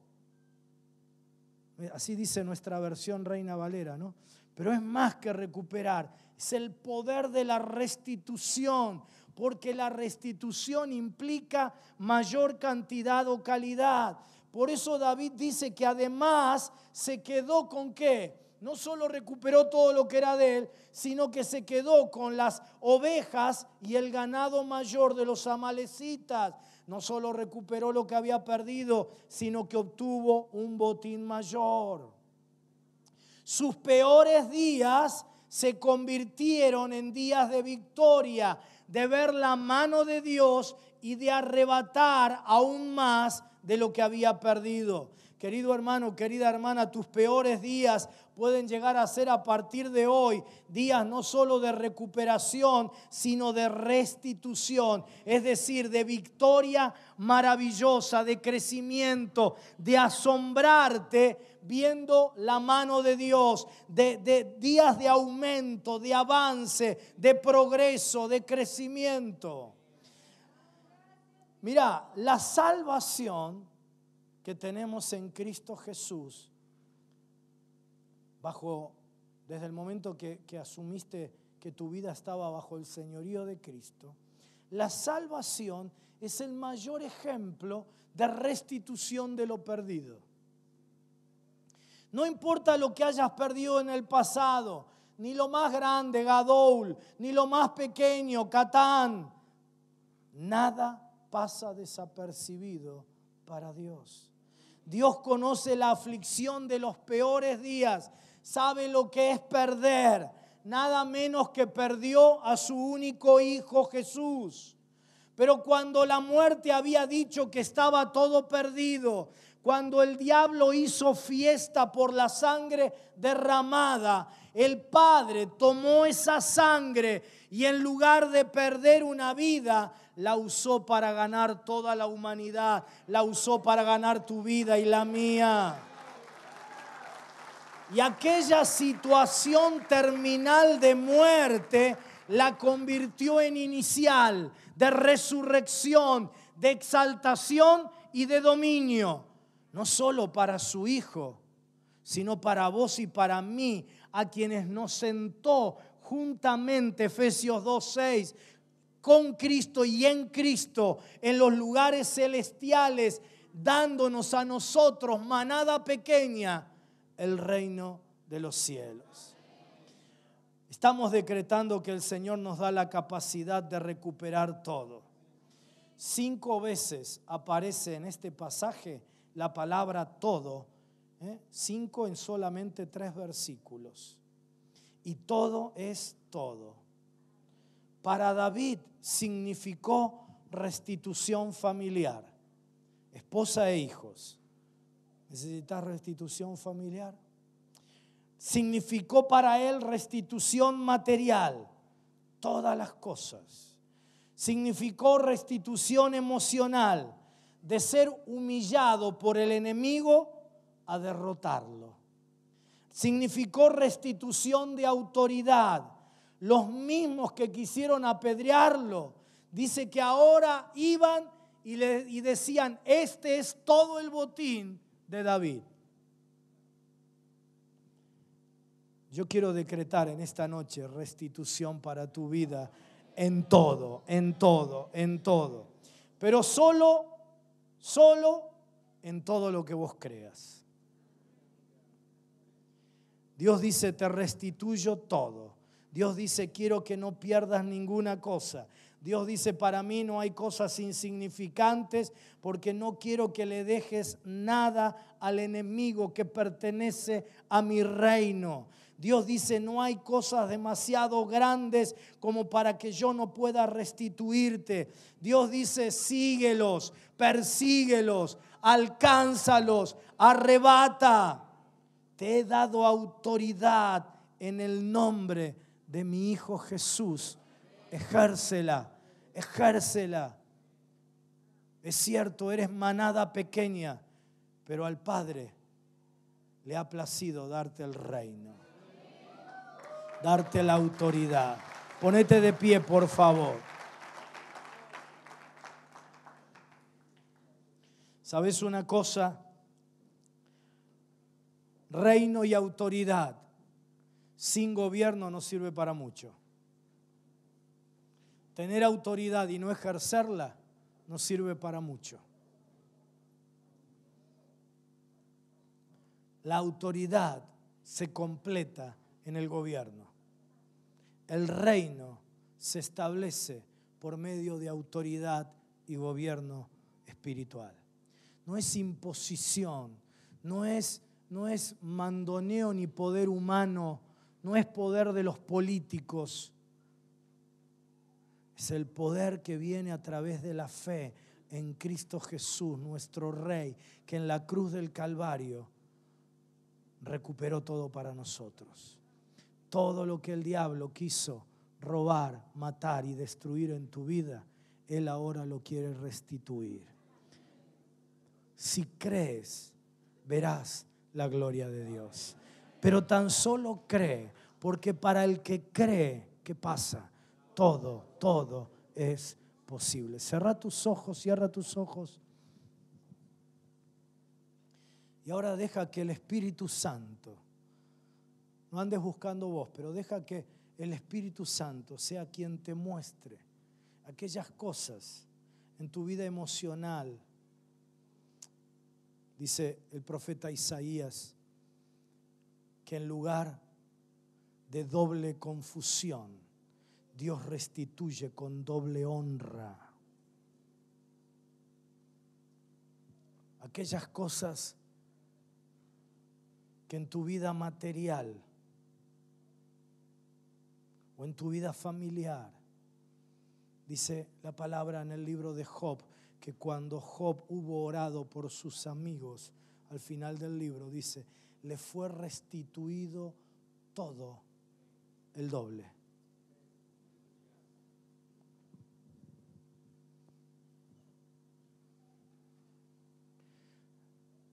Así dice nuestra versión Reina Valera, ¿no? Pero es más que recuperar, es el poder de la restitución, porque la restitución implica mayor cantidad o calidad. Por eso David dice que además se quedó con qué? no solo recuperó todo lo que era de él, sino que se quedó con las ovejas y el ganado mayor de los amalecitas. No solo recuperó lo que había perdido, sino que obtuvo un botín mayor. Sus peores días se convirtieron en días de victoria, de ver la mano de Dios y de arrebatar aún más de lo que había perdido. Querido hermano, querida hermana, tus peores días pueden llegar a ser a partir de hoy días no solo de recuperación, sino de restitución, es decir, de victoria maravillosa, de crecimiento, de asombrarte viendo la mano de Dios, de, de días de aumento, de avance, de progreso, de crecimiento. Mira, la salvación tenemos en Cristo Jesús, bajo, desde el momento que, que asumiste que tu vida estaba bajo el señorío de Cristo, la salvación es el mayor ejemplo de restitución de lo perdido. No importa lo que hayas perdido en el pasado, ni lo más grande, Gadoul, ni lo más pequeño, Catán, nada pasa desapercibido para Dios. Dios conoce la aflicción de los peores días, sabe lo que es perder, nada menos que perdió a su único hijo Jesús. Pero cuando la muerte había dicho que estaba todo perdido, cuando el diablo hizo fiesta por la sangre derramada, el Padre tomó esa sangre y en lugar de perder una vida, la usó para ganar toda la humanidad, la usó para ganar tu vida y la mía. Y aquella situación terminal de muerte la convirtió en inicial, de resurrección, de exaltación y de dominio, no solo para su Hijo, sino para vos y para mí, a quienes nos sentó juntamente, Efesios 2.6, con Cristo y en Cristo, en los lugares celestiales, dándonos a nosotros, manada pequeña, el reino de los cielos. Estamos decretando que el Señor nos da la capacidad de recuperar todo. Cinco veces aparece en este pasaje la palabra todo ¿eh? cinco en solamente tres versículos. Y todo es todo. Para David significó restitución familiar, esposa e hijos. ¿Necesitas restitución familiar? Significó para él restitución material, todas las cosas. Significó restitución emocional, de ser humillado por el enemigo a derrotarlo. Significó restitución de autoridad. Los mismos que quisieron apedrearlo, dice que ahora iban y, le, decían, este es todo el botín de David. Yo quiero decretar en esta noche restitución para tu vida en todo, en todo, en todo. Pero solo, solo en todo lo que vos creas. Dios dice, te restituyo todo. Dios dice, quiero que no pierdas ninguna cosa. Dios dice, para mí no hay cosas insignificantes porque no quiero que le dejes nada al enemigo que pertenece a mi reino. Dios dice, no hay cosas demasiado grandes como para que yo no pueda restituirte. Dios dice, síguelos, persíguelos, alcánzalos, arrebata te he dado autoridad en el nombre de mi Hijo Jesús. Ejércela, ejércela. Es cierto, eres manada pequeña, pero al Padre le ha placido darte el reino, darte la autoridad. Ponete de pie, por favor. ¿Sabes una cosa? reino y autoridad. Sin gobierno no sirve para mucho. Tener autoridad y no ejercerla no sirve para mucho. La autoridad se completa en el gobierno. El reino se establece por medio de autoridad y gobierno espiritual. No es imposición, no es no es mandoneo ni poder humano, no es poder de los políticos, es el poder que viene a través de la fe en Cristo Jesús, nuestro Rey, que en la cruz del Calvario recuperó todo para nosotros. Todo lo que el diablo quiso robar, matar y destruir en tu vida, Él ahora lo quiere restituir. Si crees, verás la gloria de Dios. Pero tan solo cree, porque para el que cree, ¿qué pasa? Todo, todo es posible. Cierra tus ojos, cierra tus ojos. Y ahora deja que el Espíritu Santo, no andes buscando vos, pero deja que el Espíritu Santo sea quien te muestre aquellas cosas en tu vida emocional, dice el profeta Isaías, que en lugar de doble confusión, Dios restituye con doble honra aquellas cosas que en tu vida material o en tu vida familiar Dice la palabra en el libro de Job que cuando Job hubo orado por sus amigos, al final del libro dice, le fue restituido todo el doble.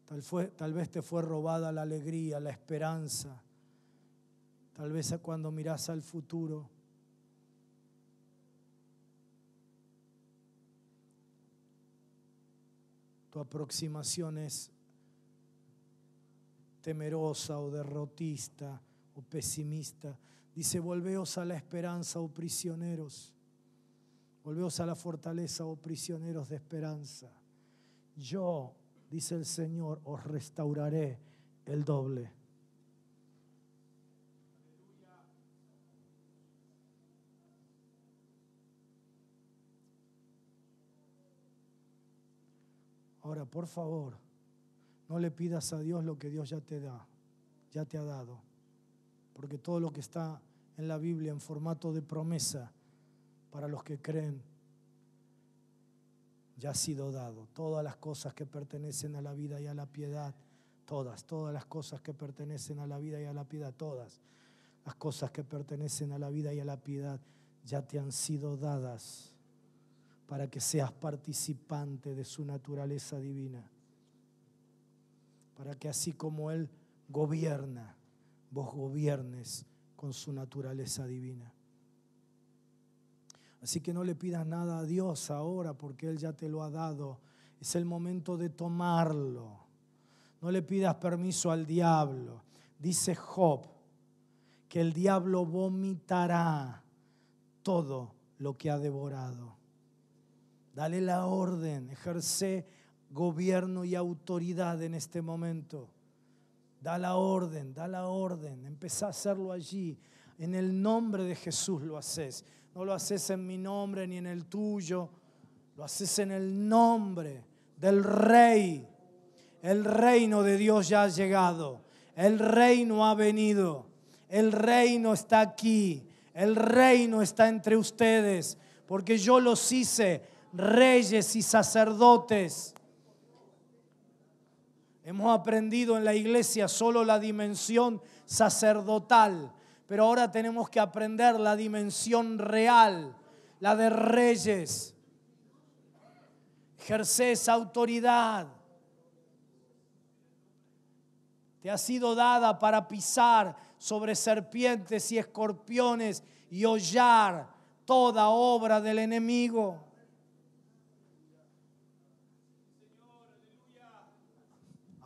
Tal, fue, tal, vez te fue robada la alegría, la esperanza. Tal vez cuando miras al futuro tu aproximación es temerosa o derrotista o pesimista. Dice, volveos a la esperanza, o oh prisioneros. Volveos a la fortaleza, o oh prisioneros de esperanza. Yo, dice el Señor, os restauraré el doble. Ahora, por favor, no le pidas a Dios lo que Dios ya te da, ya te ha dado. Porque todo lo que está en la Biblia en formato de promesa para los que creen ya ha sido dado. Todas las cosas que pertenecen a la vida y a la piedad, todas, todas las cosas que pertenecen a la vida y a la piedad, todas las cosas que pertenecen a la vida y a la piedad ya te han sido dadas para que seas participante de su naturaleza divina, para que así como Él gobierna, vos gobiernes con su naturaleza divina. Así que no le pidas nada a Dios ahora porque Él ya te lo ha dado. Es el momento de tomarlo. No le pidas permiso al diablo. Dice Job que el diablo vomitará todo lo que ha devorado. Dale la orden, ejerce gobierno y autoridad en este momento. Da la orden, da la orden, empezá a hacerlo allí. En el nombre de Jesús lo haces. No lo haces en mi nombre ni en el tuyo. Lo haces en el nombre del Rey. El reino de Dios ya ha llegado. El reino ha venido. El reino está aquí. El reino está entre ustedes. Porque yo los hice reyes y sacerdotes. Hemos aprendido en la iglesia solo la dimensión sacerdotal, pero ahora tenemos que aprender la dimensión real, la de reyes. Ejerce esa autoridad. Te ha sido dada para pisar sobre serpientes y escorpiones y hollar toda obra del enemigo.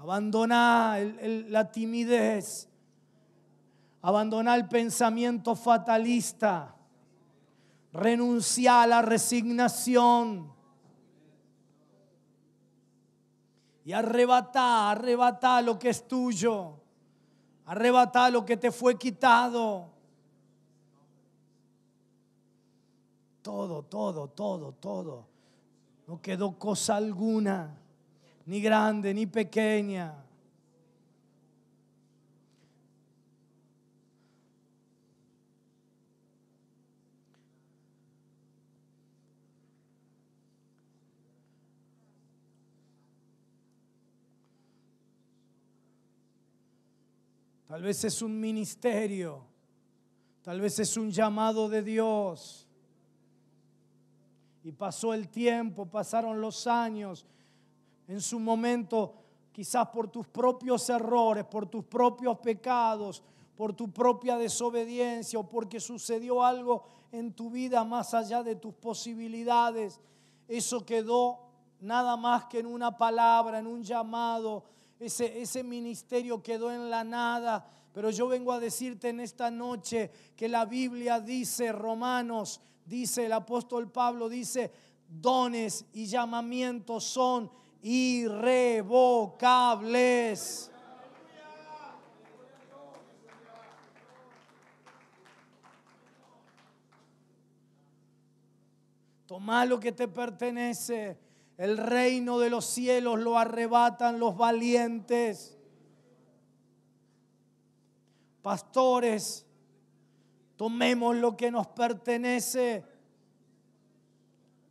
Abandona la timidez. abandonar el pensamiento fatalista. renunciar a la resignación. Y arrebatar, arrebatar lo que es tuyo. arrebatar lo que te fue quitado. Todo, todo, todo, todo. No quedó cosa alguna ni grande, ni pequeña. Tal vez es un ministerio. Tal vez es un llamado de Dios. Y pasó el tiempo, pasaron los años en su momento, quizás por tus propios errores, por tus propios pecados, por tu propia desobediencia o porque sucedió algo en tu vida más allá de tus posibilidades. Eso quedó nada más que en una palabra, en un llamado. Ese, ese ministerio quedó en la nada. Pero yo vengo a decirte en esta noche que la Biblia dice, Romanos, dice el apóstol Pablo, dice, dones y llamamientos son irrevocables. Toma lo que te pertenece. El reino de los cielos lo arrebatan los valientes. Pastores, tomemos lo que nos pertenece.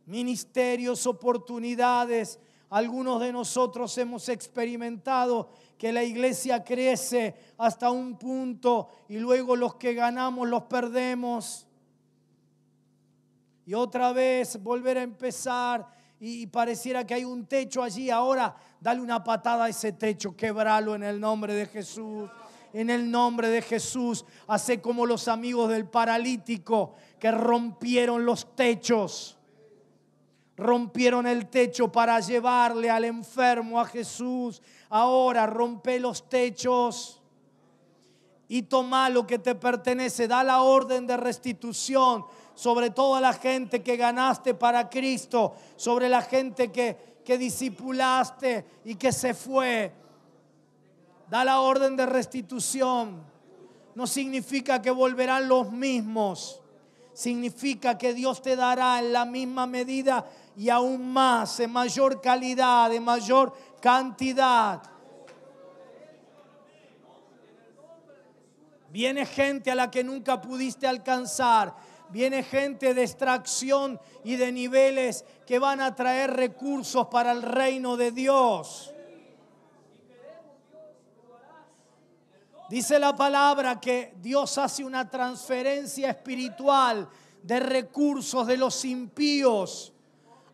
Ministerios, oportunidades, algunos de nosotros hemos experimentado que la iglesia crece hasta un punto y luego los que ganamos los perdemos. Y otra vez volver a empezar y pareciera que hay un techo allí. Ahora dale una patada a ese techo, quebralo en el nombre de Jesús en el nombre de Jesús. Hace como los amigos del paralítico que rompieron los techos. Rompieron el techo para llevarle al enfermo a Jesús. Ahora rompe los techos y toma lo que te pertenece. Da la orden de restitución sobre toda la gente que ganaste para Cristo, sobre la gente que, que disipulaste y que se fue. Da la orden de restitución. No significa que volverán los mismos significa que Dios te dará en la misma medida y aún más, en mayor calidad, de mayor cantidad. Viene gente a la que nunca pudiste alcanzar. Viene gente de extracción y de niveles que van a traer recursos para el reino de Dios. Dice la palabra que Dios hace una transferencia espiritual de recursos de los impíos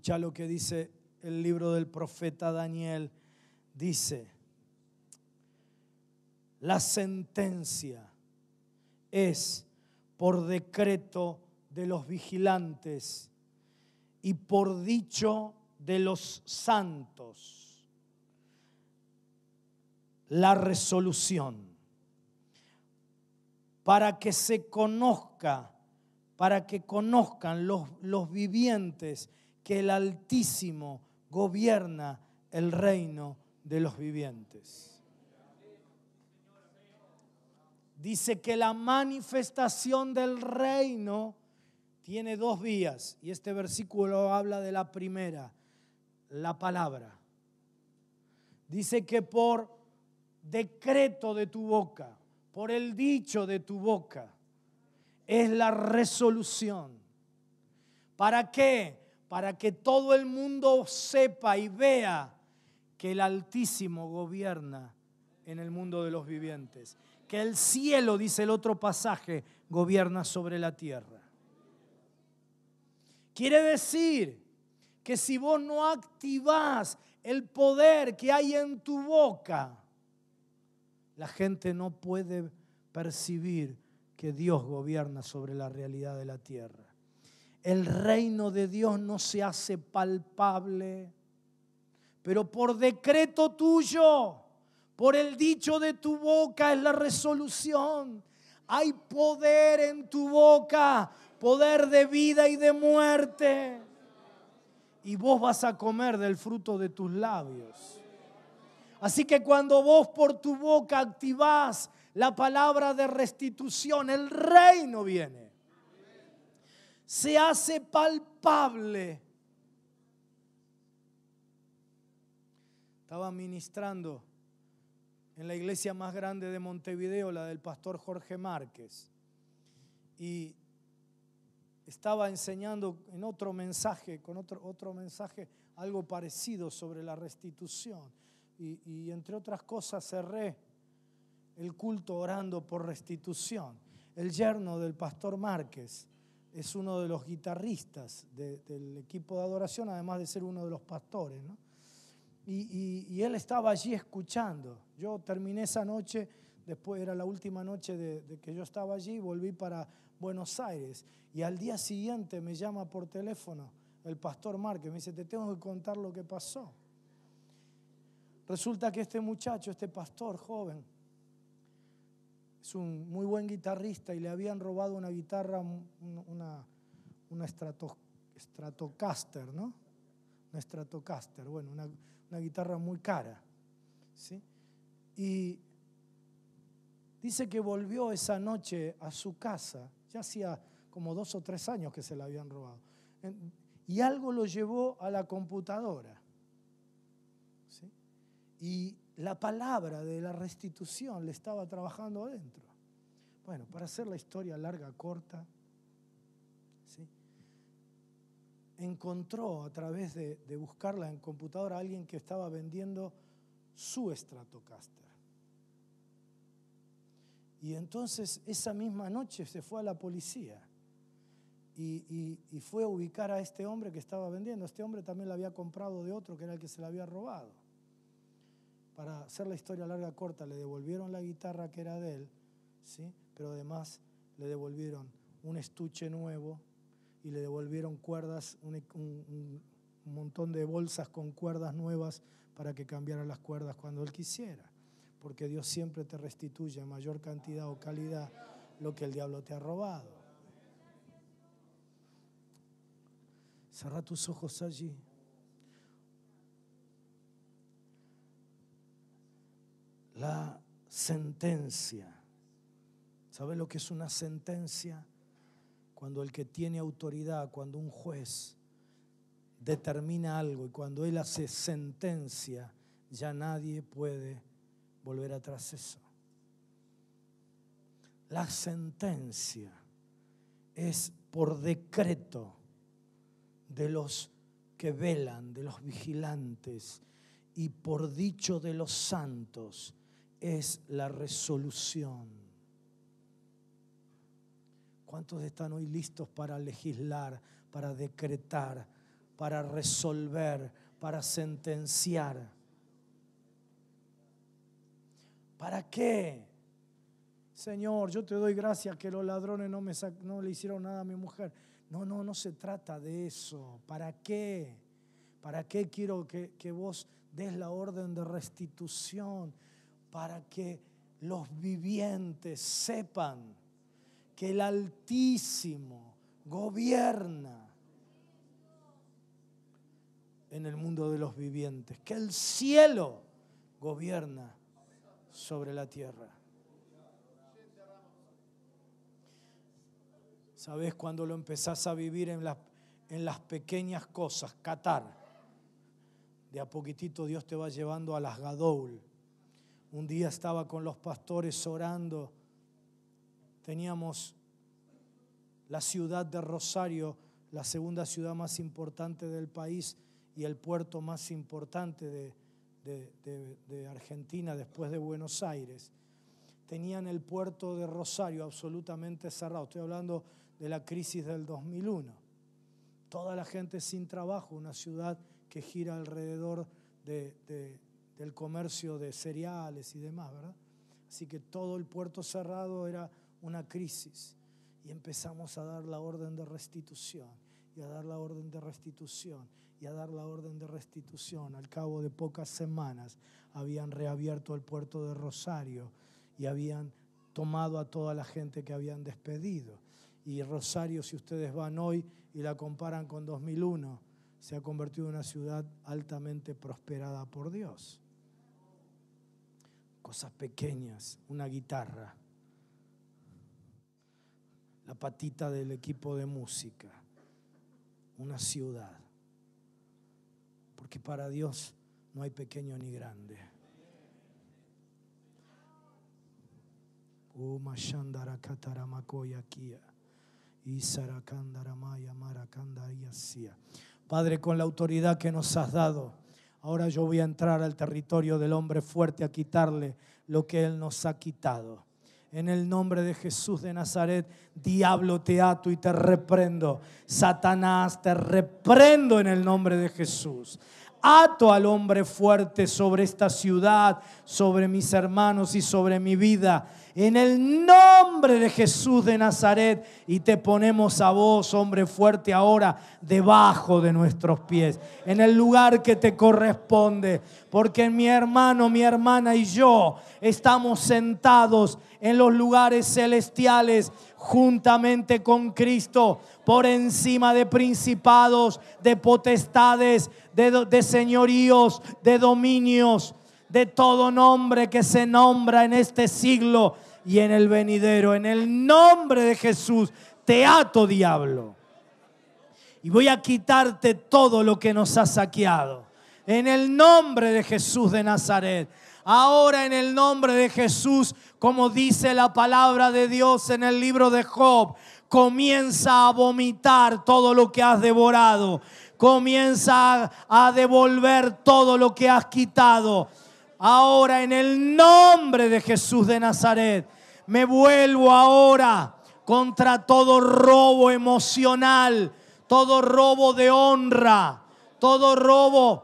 Escucha lo que dice el libro del profeta Daniel. Dice, la sentencia es por decreto de los vigilantes y por dicho de los santos la resolución para que se conozca, para que conozcan los, los vivientes que el Altísimo gobierna el reino de los vivientes. Dice que la manifestación del reino tiene dos vías, y este versículo habla de la primera, la palabra. Dice que por decreto de tu boca, por el dicho de tu boca, es la resolución. ¿Para qué? para que todo el mundo sepa y vea que el Altísimo gobierna en el mundo de los vivientes, que el cielo, dice el otro pasaje, gobierna sobre la tierra. Quiere decir que si vos no activás el poder que hay en tu boca, la gente no puede percibir que Dios gobierna sobre la realidad de la tierra. El reino de Dios no se hace palpable, pero por decreto tuyo, por el dicho de tu boca es la resolución. Hay poder en tu boca, poder de vida y de muerte. Y vos vas a comer del fruto de tus labios. Así que cuando vos por tu boca activás la palabra de restitución, el reino viene se hace palpable. Estaba ministrando en la iglesia más grande de Montevideo, la del pastor Jorge Márquez, y estaba enseñando en otro mensaje, con otro, mensaje, algo parecido sobre la restitución. y entre otras cosas cerré el culto orando por restitución. El yerno del pastor Márquez es uno de los guitarristas del equipo de adoración, además de ser uno de los pastores. Y, él estaba allí escuchando. Yo terminé esa noche, después era la última noche de, de que yo estaba allí, volví para Buenos Aires. Y al día siguiente me llama por teléfono el pastor Márquez, me dice, te tengo que contar lo que pasó. Resulta que este muchacho, este pastor joven, es un muy buen guitarrista y le habían robado una guitarra, una, una Stratocaster, ¿no? Una Stratocaster, bueno, una, guitarra muy cara. Y dice que volvió esa noche a su casa, ya hacía como dos o tres años que se la habían robado, y algo lo llevó a la computadora. ¿sí? Y la palabra de la restitución le estaba trabajando adentro. Bueno, para hacer la historia larga, corta, encontró a través de, buscarla en computadora a alguien que estaba vendiendo su Stratocaster. Y entonces esa misma noche se fue a la policía y, y, fue a ubicar a este hombre que estaba vendiendo. Este hombre también la había comprado de otro que era el que se la había robado para hacer la historia larga corta, le devolvieron la guitarra que era de él, ¿sí? pero además le devolvieron un estuche nuevo y le devolvieron cuerdas, un, e-, montón de bolsas con cuerdas nuevas para que cambiara las cuerdas cuando él quisiera, porque Dios siempre te restituye en mayor cantidad o calidad lo que el diablo te ha robado. Cerra tus ojos allí. la sentencia. ¿Sabe lo que es una sentencia? Cuando el que tiene autoridad, cuando un juez determina algo y cuando él hace sentencia, ya nadie puede volver atrás eso. La sentencia es por decreto de los que velan, de los vigilantes, y por dicho de los santos es la resolución. ¿Cuántos están hoy listos para legislar, para decretar, para resolver, para sentenciar? ¿Para qué? Señor, yo te doy gracias que los ladrones no, me no le hicieron nada a mi mujer. No, no, no se trata de eso. ¿Para qué? ¿Para qué quiero que, que vos des la orden de restitución? para que los vivientes sepan que el Altísimo gobierna en el mundo de los vivientes, que el cielo gobierna sobre la tierra. ¿Sabes cuando lo empezás a vivir en las, en las pequeñas cosas? Qatar. De a poquitito Dios te va llevando a las Gadoul, un día estaba con los pastores orando. Teníamos la ciudad de Rosario, la segunda ciudad más importante del país y el puerto más importante de, Argentina después de Buenos Aires. Tenían el puerto de Rosario absolutamente cerrado. Estoy hablando de la crisis del 2001. Toda la gente sin trabajo, una ciudad que gira alrededor de, del comercio de cereales y demás, ¿verdad? Así que todo el puerto cerrado era una crisis y empezamos a dar la orden de restitución y a dar la orden de restitución y a dar la orden de restitución. Al cabo de pocas semanas habían reabierto el puerto de Rosario y habían tomado a toda la gente que habían despedido. Y Rosario, si ustedes van hoy y la comparan con 2001, se ha convertido en una ciudad altamente prosperada por Dios cosas pequeñas, una guitarra, la patita del equipo de música, una ciudad. Porque para Dios no hay pequeño ni grande. Padre, con la autoridad que nos has dado Ahora yo voy a entrar al territorio del hombre fuerte a quitarle lo que él nos ha quitado. En el nombre de Jesús de Nazaret, diablo te ato y te reprendo. Satanás, te reprendo en el nombre de Jesús. Ato al hombre fuerte sobre esta ciudad, sobre mis hermanos y sobre mi vida en el nombre de Jesús de Nazaret y te ponemos a vos, hombre fuerte, ahora debajo de nuestros pies, en el lugar que te corresponde, porque mi hermano, mi hermana y yo estamos sentados en los lugares celestiales juntamente con Cristo, por encima de principados, de potestades, de, señoríos, de dominios de todo nombre que se nombra en este siglo y en el venidero. En el nombre de Jesús, te ato, diablo. Y voy a quitarte todo lo que nos ha saqueado. En el nombre de Jesús de Nazaret. Ahora en el nombre de Jesús, como dice la palabra de Dios en el libro de Job, comienza a vomitar todo lo que has devorado. Comienza a devolver todo lo que has quitado Ahora en el nombre de Jesús de Nazaret, me vuelvo ahora contra todo robo emocional, todo robo de honra, todo robo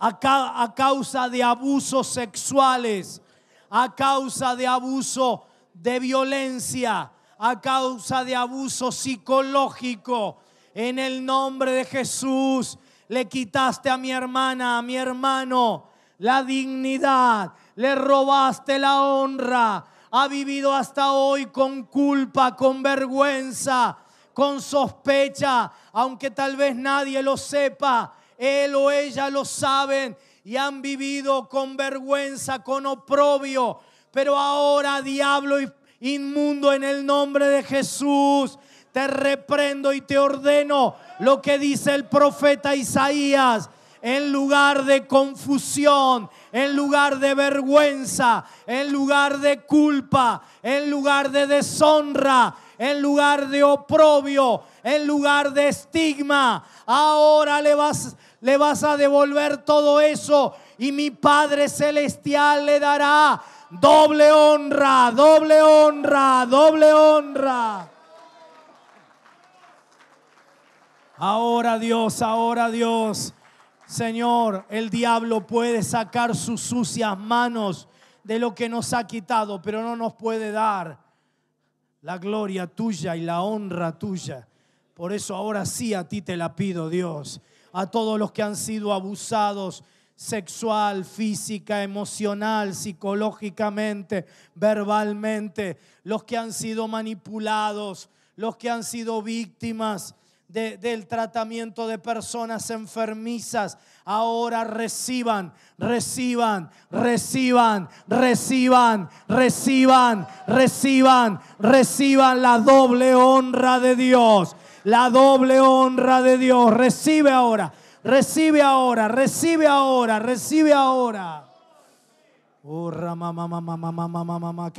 a, causa de abusos sexuales, a causa de abuso de violencia, a causa de abuso psicológico. En el nombre de Jesús, le quitaste a mi hermana, a mi hermano, la dignidad, le robaste la honra, ha vivido hasta hoy con culpa, con vergüenza, con sospecha, aunque tal vez nadie lo sepa, él o ella lo saben y han vivido con vergüenza, con oprobio. Pero ahora, diablo inmundo, en el nombre de Jesús, te reprendo y te ordeno lo que dice el profeta Isaías en lugar de confusión, en lugar de vergüenza, en lugar de culpa, en lugar de deshonra, en lugar de oprobio, en lugar de estigma. Ahora le vas, le vas a devolver todo eso y mi Padre Celestial le dará doble honra, doble honra, doble honra. Ahora Dios, ahora Dios. Señor, el diablo puede sacar sus sucias manos de lo que nos ha quitado, pero no nos puede dar la gloria tuya y la honra tuya. Por eso ahora sí a ti te la pido, Dios. A todos los que han sido abusados sexual, física, emocional, psicológicamente, verbalmente, los que han sido manipulados, los que han sido víctimas, del tratamiento de personas enfermizas. Ahora reciban, reciban, reciban, reciban, reciban, reciban, reciban la doble honra de Dios. La doble honra de Dios. Recibe ahora, recibe ahora, recibe ahora, recibe ahora. Urra mamá, mamá, mamá,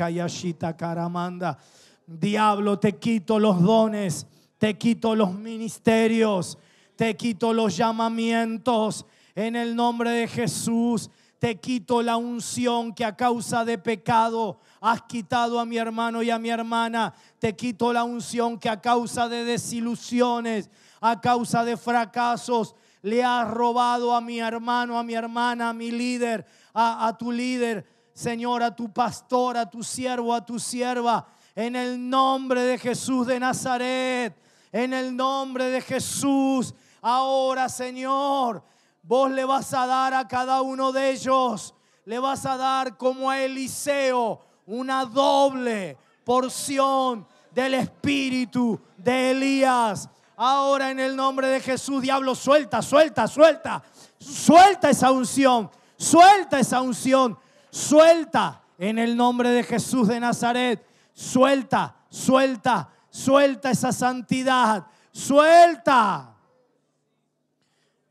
Diablo, te quito los dones te quito los ministerios, te quito los llamamientos en el nombre de Jesús. Te quito la unción que a causa de pecado has quitado a mi hermano y a mi hermana. Te quito la unción que a causa de desilusiones, a causa de fracasos, le has robado a mi hermano, a mi hermana, a mi líder, a, tu líder, Señor, a tu pastor, a tu siervo, a tu sierva. En el nombre de Jesús de Nazaret, en el nombre de Jesús, ahora Señor, vos le vas a dar a cada uno de ellos, le vas a dar como a Eliseo una doble porción del espíritu de Elías. Ahora en el nombre de Jesús, diablo, suelta, suelta, suelta. Suelta esa unción, suelta esa unción, suelta en el nombre de Jesús de Nazaret. Suelta, suelta, Suelta esa santidad. Suelta.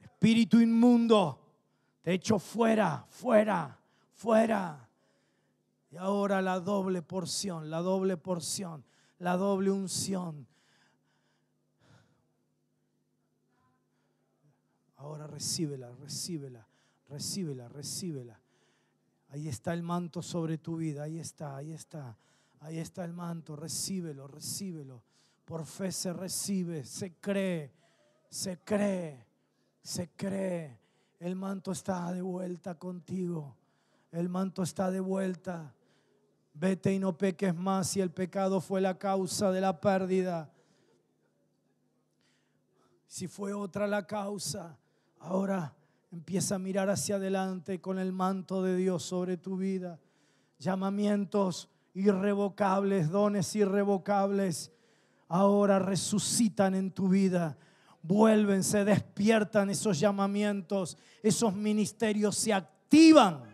Espíritu inmundo. Te echo fuera, fuera, fuera. Y ahora la doble porción, la doble porción, la doble unción. Ahora recíbela, recíbela, recíbela, recíbela. Ahí está el manto sobre tu vida, ahí está, ahí está. Ahí está el manto, recíbelo, recíbelo. Por fe se recibe, se cree, se cree, se cree. El manto está de vuelta contigo. El manto está de vuelta. Vete y no peques más si el pecado fue la causa de la pérdida. Si fue otra la causa, ahora empieza a mirar hacia adelante con el manto de Dios sobre tu vida. Llamamientos, irrevocables, dones irrevocables, ahora resucitan en tu vida. vuélvense, despiertan esos llamamientos, esos ministerios se activan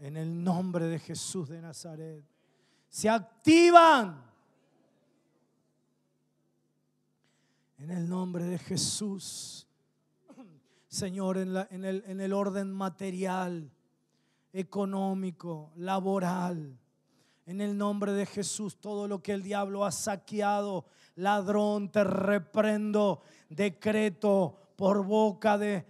en el nombre de Jesús de Nazaret. Se activan en el nombre de Jesús. Señor, en, en el orden material, económico, laboral, en el nombre de Jesús, todo lo que el diablo ha saqueado, ladrón, te reprendo, decreto por boca de,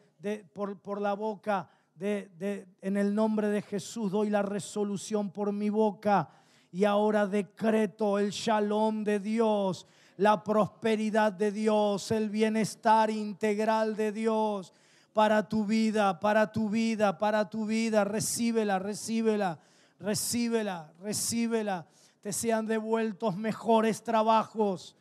por, la boca de, de, en el nombre de Jesús doy la resolución por mi boca y ahora decreto el shalom de Dios, la prosperidad de Dios, el bienestar integral de Dios para tu vida, para tu vida, para tu vida, recíbela, recíbela recíbela, recíbela. Te sean devueltos mejores trabajos.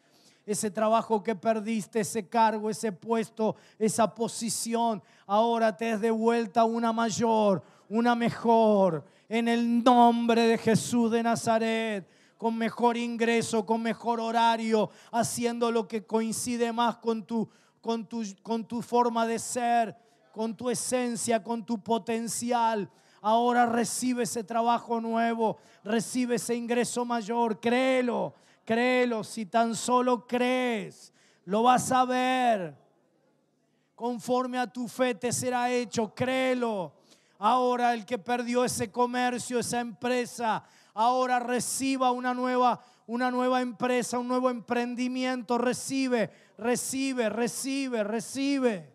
Ese trabajo que perdiste, ese cargo, ese puesto, esa posición, ahora te es devuelta una mayor, una mejor. En el nombre de Jesús de Nazaret con mejor ingreso, con mejor horario, haciendo lo que coincide más con tu, con tu, con tu forma de ser, con tu esencia, con tu potencial. Ahora recibe ese trabajo nuevo, recibe ese ingreso mayor. Créelo, créelo. Si tan solo crees, lo vas a ver. Conforme a tu fe te será hecho. Créelo. Ahora el que perdió ese comercio, esa empresa, ahora reciba una nueva una nueva empresa, un nuevo emprendimiento, recibe, recibe, recibe, recibe.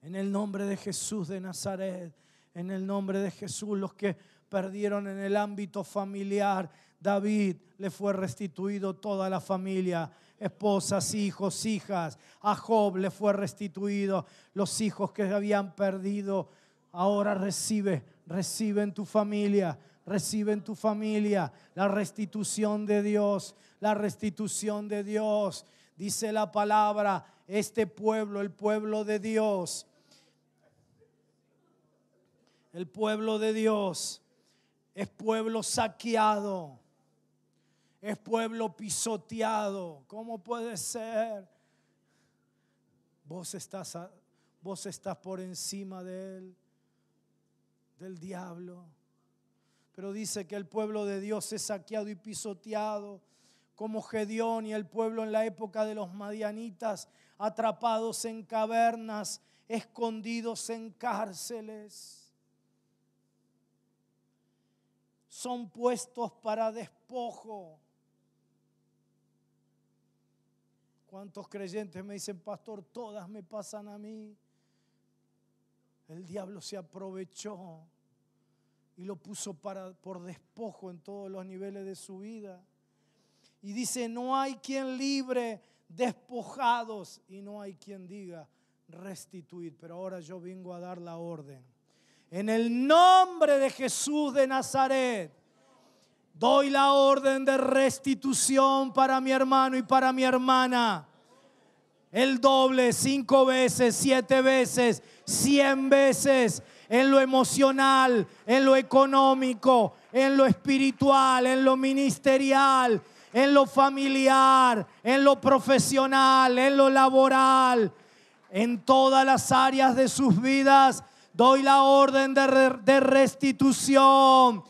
En el nombre de Jesús de Nazaret, en el nombre de Jesús. Los que perdieron en el ámbito familiar, David le fue restituido toda la familia, esposas, hijos, hijas. A Job le fue restituido los hijos que habían perdido. Ahora recibe, recibe en tu familia, recibe en tu familia la restitución de Dios, la restitución de Dios. Dice la palabra, este pueblo, el pueblo de Dios, el pueblo de Dios es pueblo saqueado, es pueblo pisoteado. ¿Cómo puede ser? Vos estás, vos estás por encima de él, del diablo. Pero dice que el pueblo de Dios es saqueado y pisoteado, como Gedeón y el pueblo en la época de los madianitas, atrapados en cavernas, escondidos en cárceles. son puestos para despojo. ¿Cuántos creyentes me dicen, pastor, todas me pasan a mí? El diablo se aprovechó y lo puso para, por despojo en todos los niveles de su vida. Y dice, no hay quien libre despojados y no hay quien diga restituir. Pero ahora yo vengo a dar la orden en el nombre de Jesús de Nazaret, doy la orden de restitución para mi hermano y para mi hermana. El doble, cinco veces, siete veces, cien veces, en lo emocional, en lo económico, en lo espiritual, en lo ministerial, en lo familiar, en lo profesional, en lo laboral, en todas las áreas de sus vidas Doy la orden de, restitución.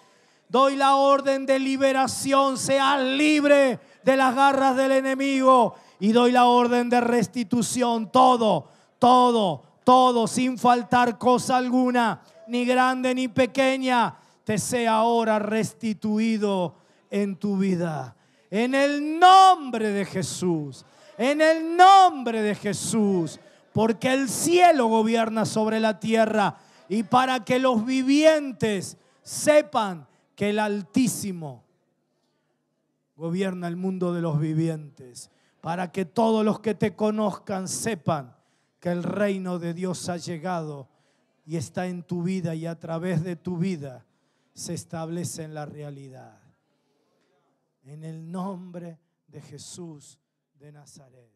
Doy la orden de liberación. Seas libre de las garras del enemigo. Y doy la orden de restitución. Todo, todo, todo, sin faltar cosa alguna, ni grande ni pequeña, te sea ahora restituido en tu vida. En el nombre de Jesús. En el nombre de Jesús porque el cielo gobierna sobre la tierra y para que los vivientes sepan que el Altísimo gobierna el mundo de los vivientes, para que todos los que te conozcan sepan que el reino de Dios ha llegado y está en tu vida y a través de tu vida se establece en la realidad. En el nombre de Jesús de Nazaret.